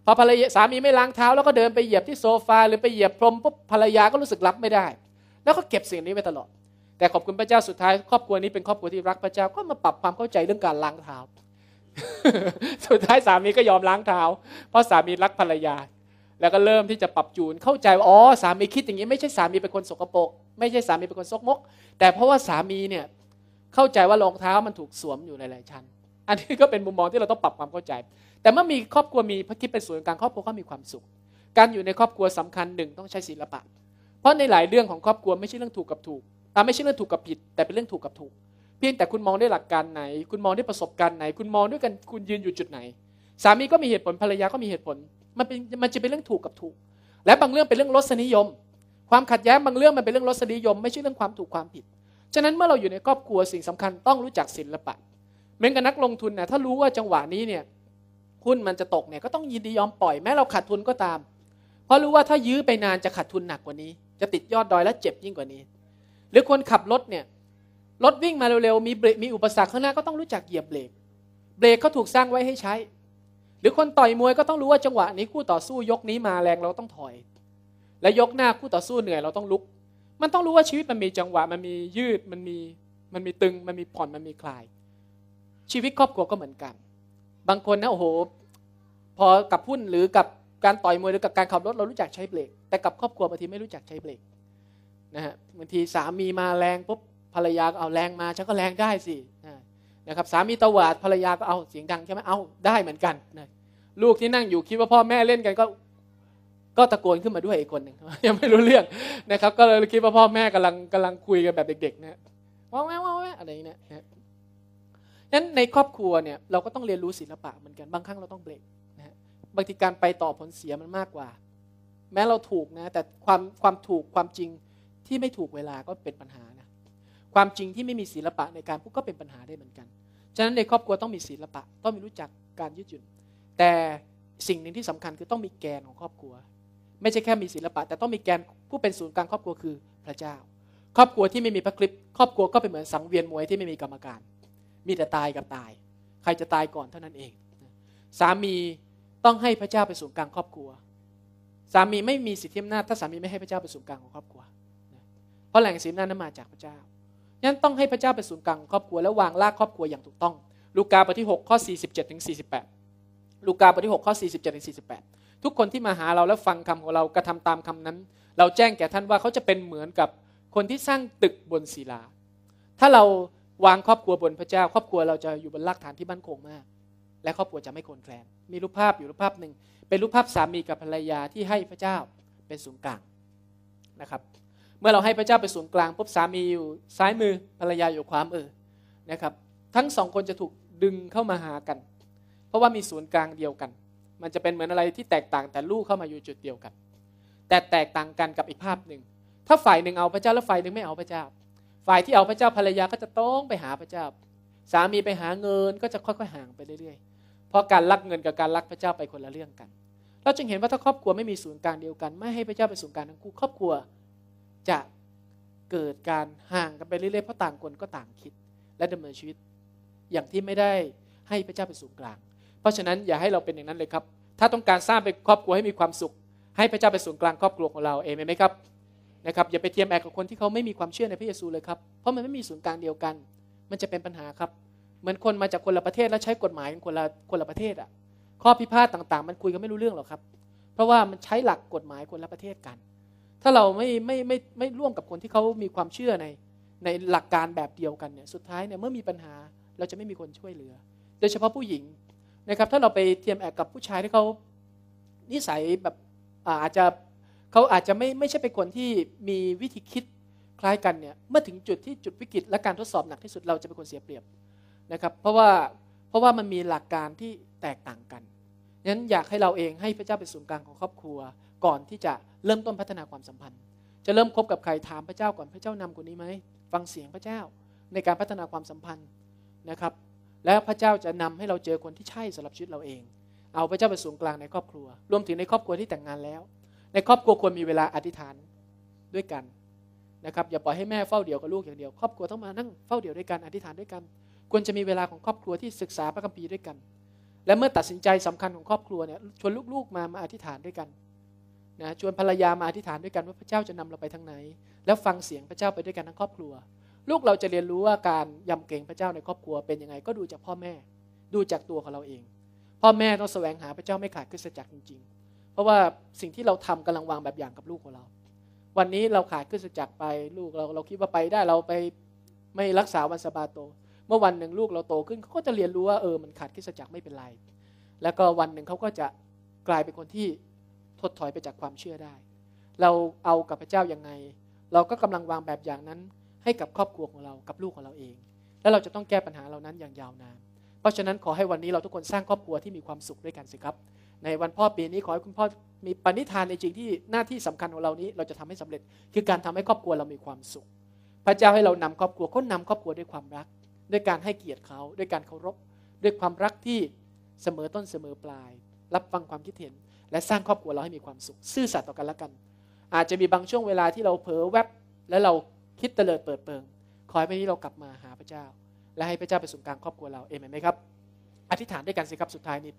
พอภรรยาสามีไม่ล้างเท้าแล้วก็เดินไปเหยียบที่โซฟาหรือไปเหยียบพรมปุ๊บภรรยาก็รู้สึกรับไม่ได้ แล้วก็เก็บสิ่งนี้ไว้ตลอด แต่ขอบคุณพระเจ้าสุดท้ายครอบครัวนี้เป็นครอบครัวที่รักพระเจ้าก็มาปรับความเข้าใจเรื่องการล้างเท้าสุดท้ายสามีก็ยอมล้างเท้า เพราะสามีรักภรรยาแล้วก็เริ่มที่จะปรับจูน เข้าใจว่าอ๋อสามีคิดอย่างนี้ไม่ใช่สามีเป็นคนสกปรกไม่ใช่สามีเป็นคนซกมก แต่เพราะว่าสามีเนี่ยเข้าใจว่ารองเท้ามันถูกสวมอยู่หลายๆชั้น อันนี้ก็เป็นมุมมองที่เราต้องปรับความเข้าใจ แต่เมื่อมีครอบครัวมีพระคิดเป็นส่วนกลางครอบครัวก็มีความสุข การอยู่ในครอบครัวสำคัญหนึ่งต้องใช้ศิลปะเพราะในหลายเรื่องของครอบครัวไม่ใช่เรื่องถูกกับถูกไม่ใช่เรื่องถูกกับผิด แต่เป็นเรื่องถูกกับถูกพียงแต่คุณมองด้วยหลักการไหนคุณมองด้วยประสบการณ์ไหน คุณมองด้วยกันคุณยืนอยู่จุดไหน สามีก็มีเหตุผลภรรยาก็มีเหตุผลมันเป็นมันจะเป็นเรื่องถูกกับถูก และบางเรื่องเป็นเรื่องรสนิยม ความขัดแย้งบางเรื่องมันเป็นเรื่องรสนิยมไม่ใช่เรื่องความถูกความผิด ฉะนั้นเมื่อเราอยู่ในครอบครัวสิ่งสำคัญต้องรู้จักศิละปะเหมือนกับนักลงทุนนะถ้ารู้ว่าจังหวะนี้เนี่ยหุ้นมันจะตกเนี่ยก็ต้องยินดียอมปล่อยแม้เราขาดทุนก็ตาม เพราะรู้ว่าถ้ายื้อไปนานจะขาดทุนหนักกว่านี้ จะติดยอดดอยและเจ็บยิ่งกว่านี้ หรือคนขับรถเนี่ยรถวิ่งมาเร็ว ๆ มีเบรกมีอุปสรรคข้างหน้าก็ต้องรู้จักเหยียบเบรกเบรกเขาถูกสร้างไว้ให้ใช้ หรือคนต่อยมวยก็ต้องรู้ว่าจังหวะนี้คู่ต่อสู้ยกนี้มาแรงเราต้องถอย และยกหน้าคู่ต่อสู้เหนื่อยเราต้องลุก มันต้องรู้ว่าชีวิตมันมีจังหวะ มันมียืดมันมีมันมีตึงมันมีผ่อนมันมีคลาย ชีวิตครอบครัวก็เหมือนกัน บางคนนะโอ้โห พอกับหุ้นหรือกับการต่อยมวยหรือกับการขับรถเรารู้จักใช้เบรกแต่กับครอบครัวบางทีไม่รู้จักใช้เบรกนะฮะบางทีสามีมาแรงปุ๊บภรรยาก็เอาแรงมา ฉันก็แรงได้สินะครับสามีตวาดภรรยาก็เอาเสียงดังใช่ไหมเอาได้เหมือนกันนะลูกที่นั่งอยู่คิดว่าพ่อแม่เล่นกันก็ ก็ตะโกนขึ้นมาด้วยอีกคนหนึ่งยังไม่รู้เรื่องนะครับ ก็เลยคิดว่าพ่อแม่กำลังกำลังคุยกันแบบเด็ก ๆ นะว้าวว้าวอะไรอย่เนี่ยนะนั้นในครอบครัวเนี่ย เราก็ต้องเรียนรู้ศิลปะเหมือนกัน บางครั้งเราต้องเบรกนะบางทีการไปต่อผลเสียมันมากกว่า แม้เราถูกนะ แต่ความความถูกความจริงที่ไม่ถูกเวลาก็เป็นปัญหานะความจริงที่ไม่มีศิลปะในการพูดก็เป็นปัญหาได้เหมือนกัน ฉะนั้นในครอบครัวต้องมีศิลปะต้องมีรู้จักการยืดหยุ่น แต่สิ่งหนึ่งที่สำคัญคือต้องมีแกนของครอบครัว ไม่ใช่แค่มีศิลปะแต่ต้องมีแกนผู้เป็นศูนย์กลางครอบครัวคือพระเจ้า ครอบครัวที่ไม่มีพระคริสต์ครอบครัวก็เป็นเหมือนสังเวียนมวยที่ไม่มีกรรมการ มีแต่ตายกับตาย ใครจะตายก่อนเท่านั้นเอง สามีต้องให้พระเจ้าเป็นศูนย์กลางครอบครัว สามีไม่มีสิทธิอำนาจถ้าสามีไม่ให้พระเจ้าเป็นศูนย์กลางของครอบครัว เพราะแหล่งสิทธิอำนาจนั้นมาจากพระเจ้านั้นต้องให้พระเจ้าเป็นศูนย์กลางครอบครัวและวางรากครอบครัวอย่างถูกต้อง ลูกาบทที่6ข้อ47ถึง48ลูกาบทที่ 6 ข้อ47ถึง48 ทุกคนที่มาหาเราและฟังคำของเรากระทำาตามคำนั้น เราแจ้งแก่ท่านว่าเขาจะเป็นเหมือนกับคนที่สร้างตึกบนศิลา ถ้าเราวางครอบครัวบนพระเจ้า ครอบครัวเราจะอยู่บนรากฐานที่มั่นคงมาก และครอบครัวจะไม่โคลนแคลนมีรูปภาพอยู่รูปภาพหนึ่งเป็นรูปภาพสามีกับภรรยาที่ให้พระเจ้าเป็นศูนย์กลางนะครับมื่อเราให้พระเจ้าไปศูนย์กลาง พบสามีอยู่ซ้ายมือ ภรรยาอยู่ขวามือนะครับ ทั้งสองคนจะถูกดึงเข้ามาหากัน เพราะว่ามีศูนย์กลางเดียวกัน มันจะเป็นเหมือนอะไรที่แตกต่างแต่ลูกเข้ามาอยู่จุดเดียวกัน แต่แตกต่างกันกับอีกภาพหนึ่ง ถ้าฝ่ายหนึ่งเอาพระเจ้าแล้วฝ่ายหนึ่งไม่เอาพระเจ้า ฝ่ายที่เอาพระเจ้าภรรยาก็จะต้องไปหาพระเจ้า สามีไปหาเงินก็จะค่อยๆห่างไปเรื่อยๆ เพราะการรักเงินกับการรักพระเจ้าไปคนละเรื่องกัน เราจึงเห็นว่าถ้าครอบครัวไม่มีศูนย์กลางเดียวกัน ไม่ให้พระเจ้าเป็นศูนย์กลางทั้งคู่ครอบครัวจะเกิดการห่างกันไปเรื่อยๆ เพราะต่างคนก็ต่างคิด และดำเนินชีวิตอย่างที่ไม่ได้ให้พระเจ้าเป็นศูนย์กลาง เพราะฉะนั้นอย่าให้เราเป็นอย่างนั้นเลยครับ ถ้าต้องการสร้างเป็นครอบครัวให้มีความสุข ให้พระเจ้าเป็นศูนย์กลางครอบครัวของเราเองไหมครับนะครับอย่าไปเทียมแอกกับคนที่เขาไม่มีความเชื่อในพระเยซูเลยครับเพราะมันไม่มีศูนย์กลางเดียวกัน มันจะเป็นปัญหาครับ เหมือนคนมาจากคนละประเทศ แล้วใช้กฎหมายคนละคนละประเทศอ่ะข้อพิพาทต่างๆ มันคุยกันไม่รู้เรื่องหรอกครับ เพราะว่ามันใช้หลักกฎหมายคนละประเทศกันถ้าเราไม่ไม่ไม่ไม่ร่วมกับคนที่เขามีความเชื่อ ในในหลักการแบบเดียวกันเนี่ยสุดท้ายเนี่ยเมื่อมีปัญหา เราจะไม่มีคนช่วยเหลือโดยเฉพาะผู้หญิงนะครับถ้าเราไปเทียมแอบกับผู้ชายที่เขานิสัยแบบอาจจะเขาอาจจะไม่ไม่ใช่เป็นคนที่มีวิธีคิดคล้ายกันเนี่ยเมื่อถึงจุดที่จุดวิกฤตและการทดสอบหนักที่สุด เราจะเป็นคนเสียเปรียบนะครับเพราะว่าเพราะว่ามันมีหลักการที่แตกต่างกันนั้นอยากให้เราเองให้พระเจ้าเป็นศูนย์กลางของครอบครัวก่อนที่จะเริ่มต้นพัฒนาความสัมพันธ์ จะเริ่มคบกับใครถามพระเจ้าก่อนพระเจ้านำนนี้ไหมฟังเสียงพระเจ้าในการพัฒนาความสัมพันธ์นะครับ แล้วพระเจ้าจะนำให้เราเจอคนที่ใช่สำหรับชีวิตเราเองเอาพระเจ้าไปสูงกลางในครอบครัว รวมถึงในครอบครัวที่แต่งงานแล้ว ในครอบครัวควรมีเวลาอธิษฐานด้วยกันนะครับอย่าปล่อยให้แม่เฝ้าเดี่ยวกับลูกอย่างเดียวครอบครัวต้องมานั่งเฝ้าเดี่ยวด้วยกันอธิษฐานด้วยกัน ควรจะมีเวลาของครอบครัวที่ศึกษาพระคัมภีร์ด้วยกัน และเมื่อตัดสินใจสำคัญของครอบครัวเนี่ยชวนลูกๆมามาอธิษฐานด้วยกันนะชวนภรรยามาอธิษฐานด้วยกันว่าพระเจ้าจะนำเราไปทางไหน แล้วฟังเสียงพระเจ้าไปด้วยกันทั้งครอบครัว ลูกเราจะเรียนรู้ว่าการยำเกรงพระเจ้าในครอบครัวเป็นยังไง ก็ดูจากพ่อแม่ ดูจากตัวของเราเอง พ่อแม่ต้องแสวงหาพระเจ้าไม่ขาดคริสตจักรจริง ๆ เพราะว่าสิ่งที่เราทำกำลังวางแบบอย่างกับลูกของเรา วันนี้เราขาดคริสตจักรไป ลูกเราเราคิดว่าไปได้เราไปไม่รักษาวันสบาโต เมื่อวันหนึ่งลูกเราโตขึ้นเขาก็จะเรียนรู้ว่า เออมันขาดคริสตจักรไม่เป็นไร แล้วก็วันหนึ่งเขาก็จะกลายเป็นคนที่ถดถอย ไปจากความเชื่อได้ เราเอากับพระเจ้า ยังไง เราก็กำลังวางแบบอย่างนั้นให้กับครอบครัวของเรา กับลูกของเราเอง แล้วเราจะต้องแก้ปัญหาเหล่านั้นอย่างยาวนาน เพราะฉะนั้นขอให้วันนี้เราทุกคนสร้างครอบครัวที่มีความสุขด้วยกันสิครับ ในวันพ่อ ปี นี้ขอ ให้คุณพ่อมีปณิธานในจริงที่หน้าที่สำคัญของเรานี้เราจะทำให้สำเร็จ คือการทำให้ครอบครัวเรามีความสุข พระเจ้าให้เรานำครอบครัวค้นนาครอบครัวด้วยความรัก ด้วยการให้เกียรติเขา ด้วยการเคารพ ด้วยความรักที่เสมอต้นเสมอปลาย รับฟังความคิดเห็นและสร้างครอบครัวเราให้มีความสุข ซื่อสัตย์ต่อกันและกัน อาจจะมีบางช่วงเวลาที่เราเผลอแวบ แล้วเราคิดเตลิดเปิดเปิงขอให้วันนี้เรากลับมาหาพระเจ้า และให้พระเจ้าเป็นศูนย์กลางครอบครัวเราเอเมนไหมครับ อธิษฐานด้วยกันสิครับสุดท้ายนี้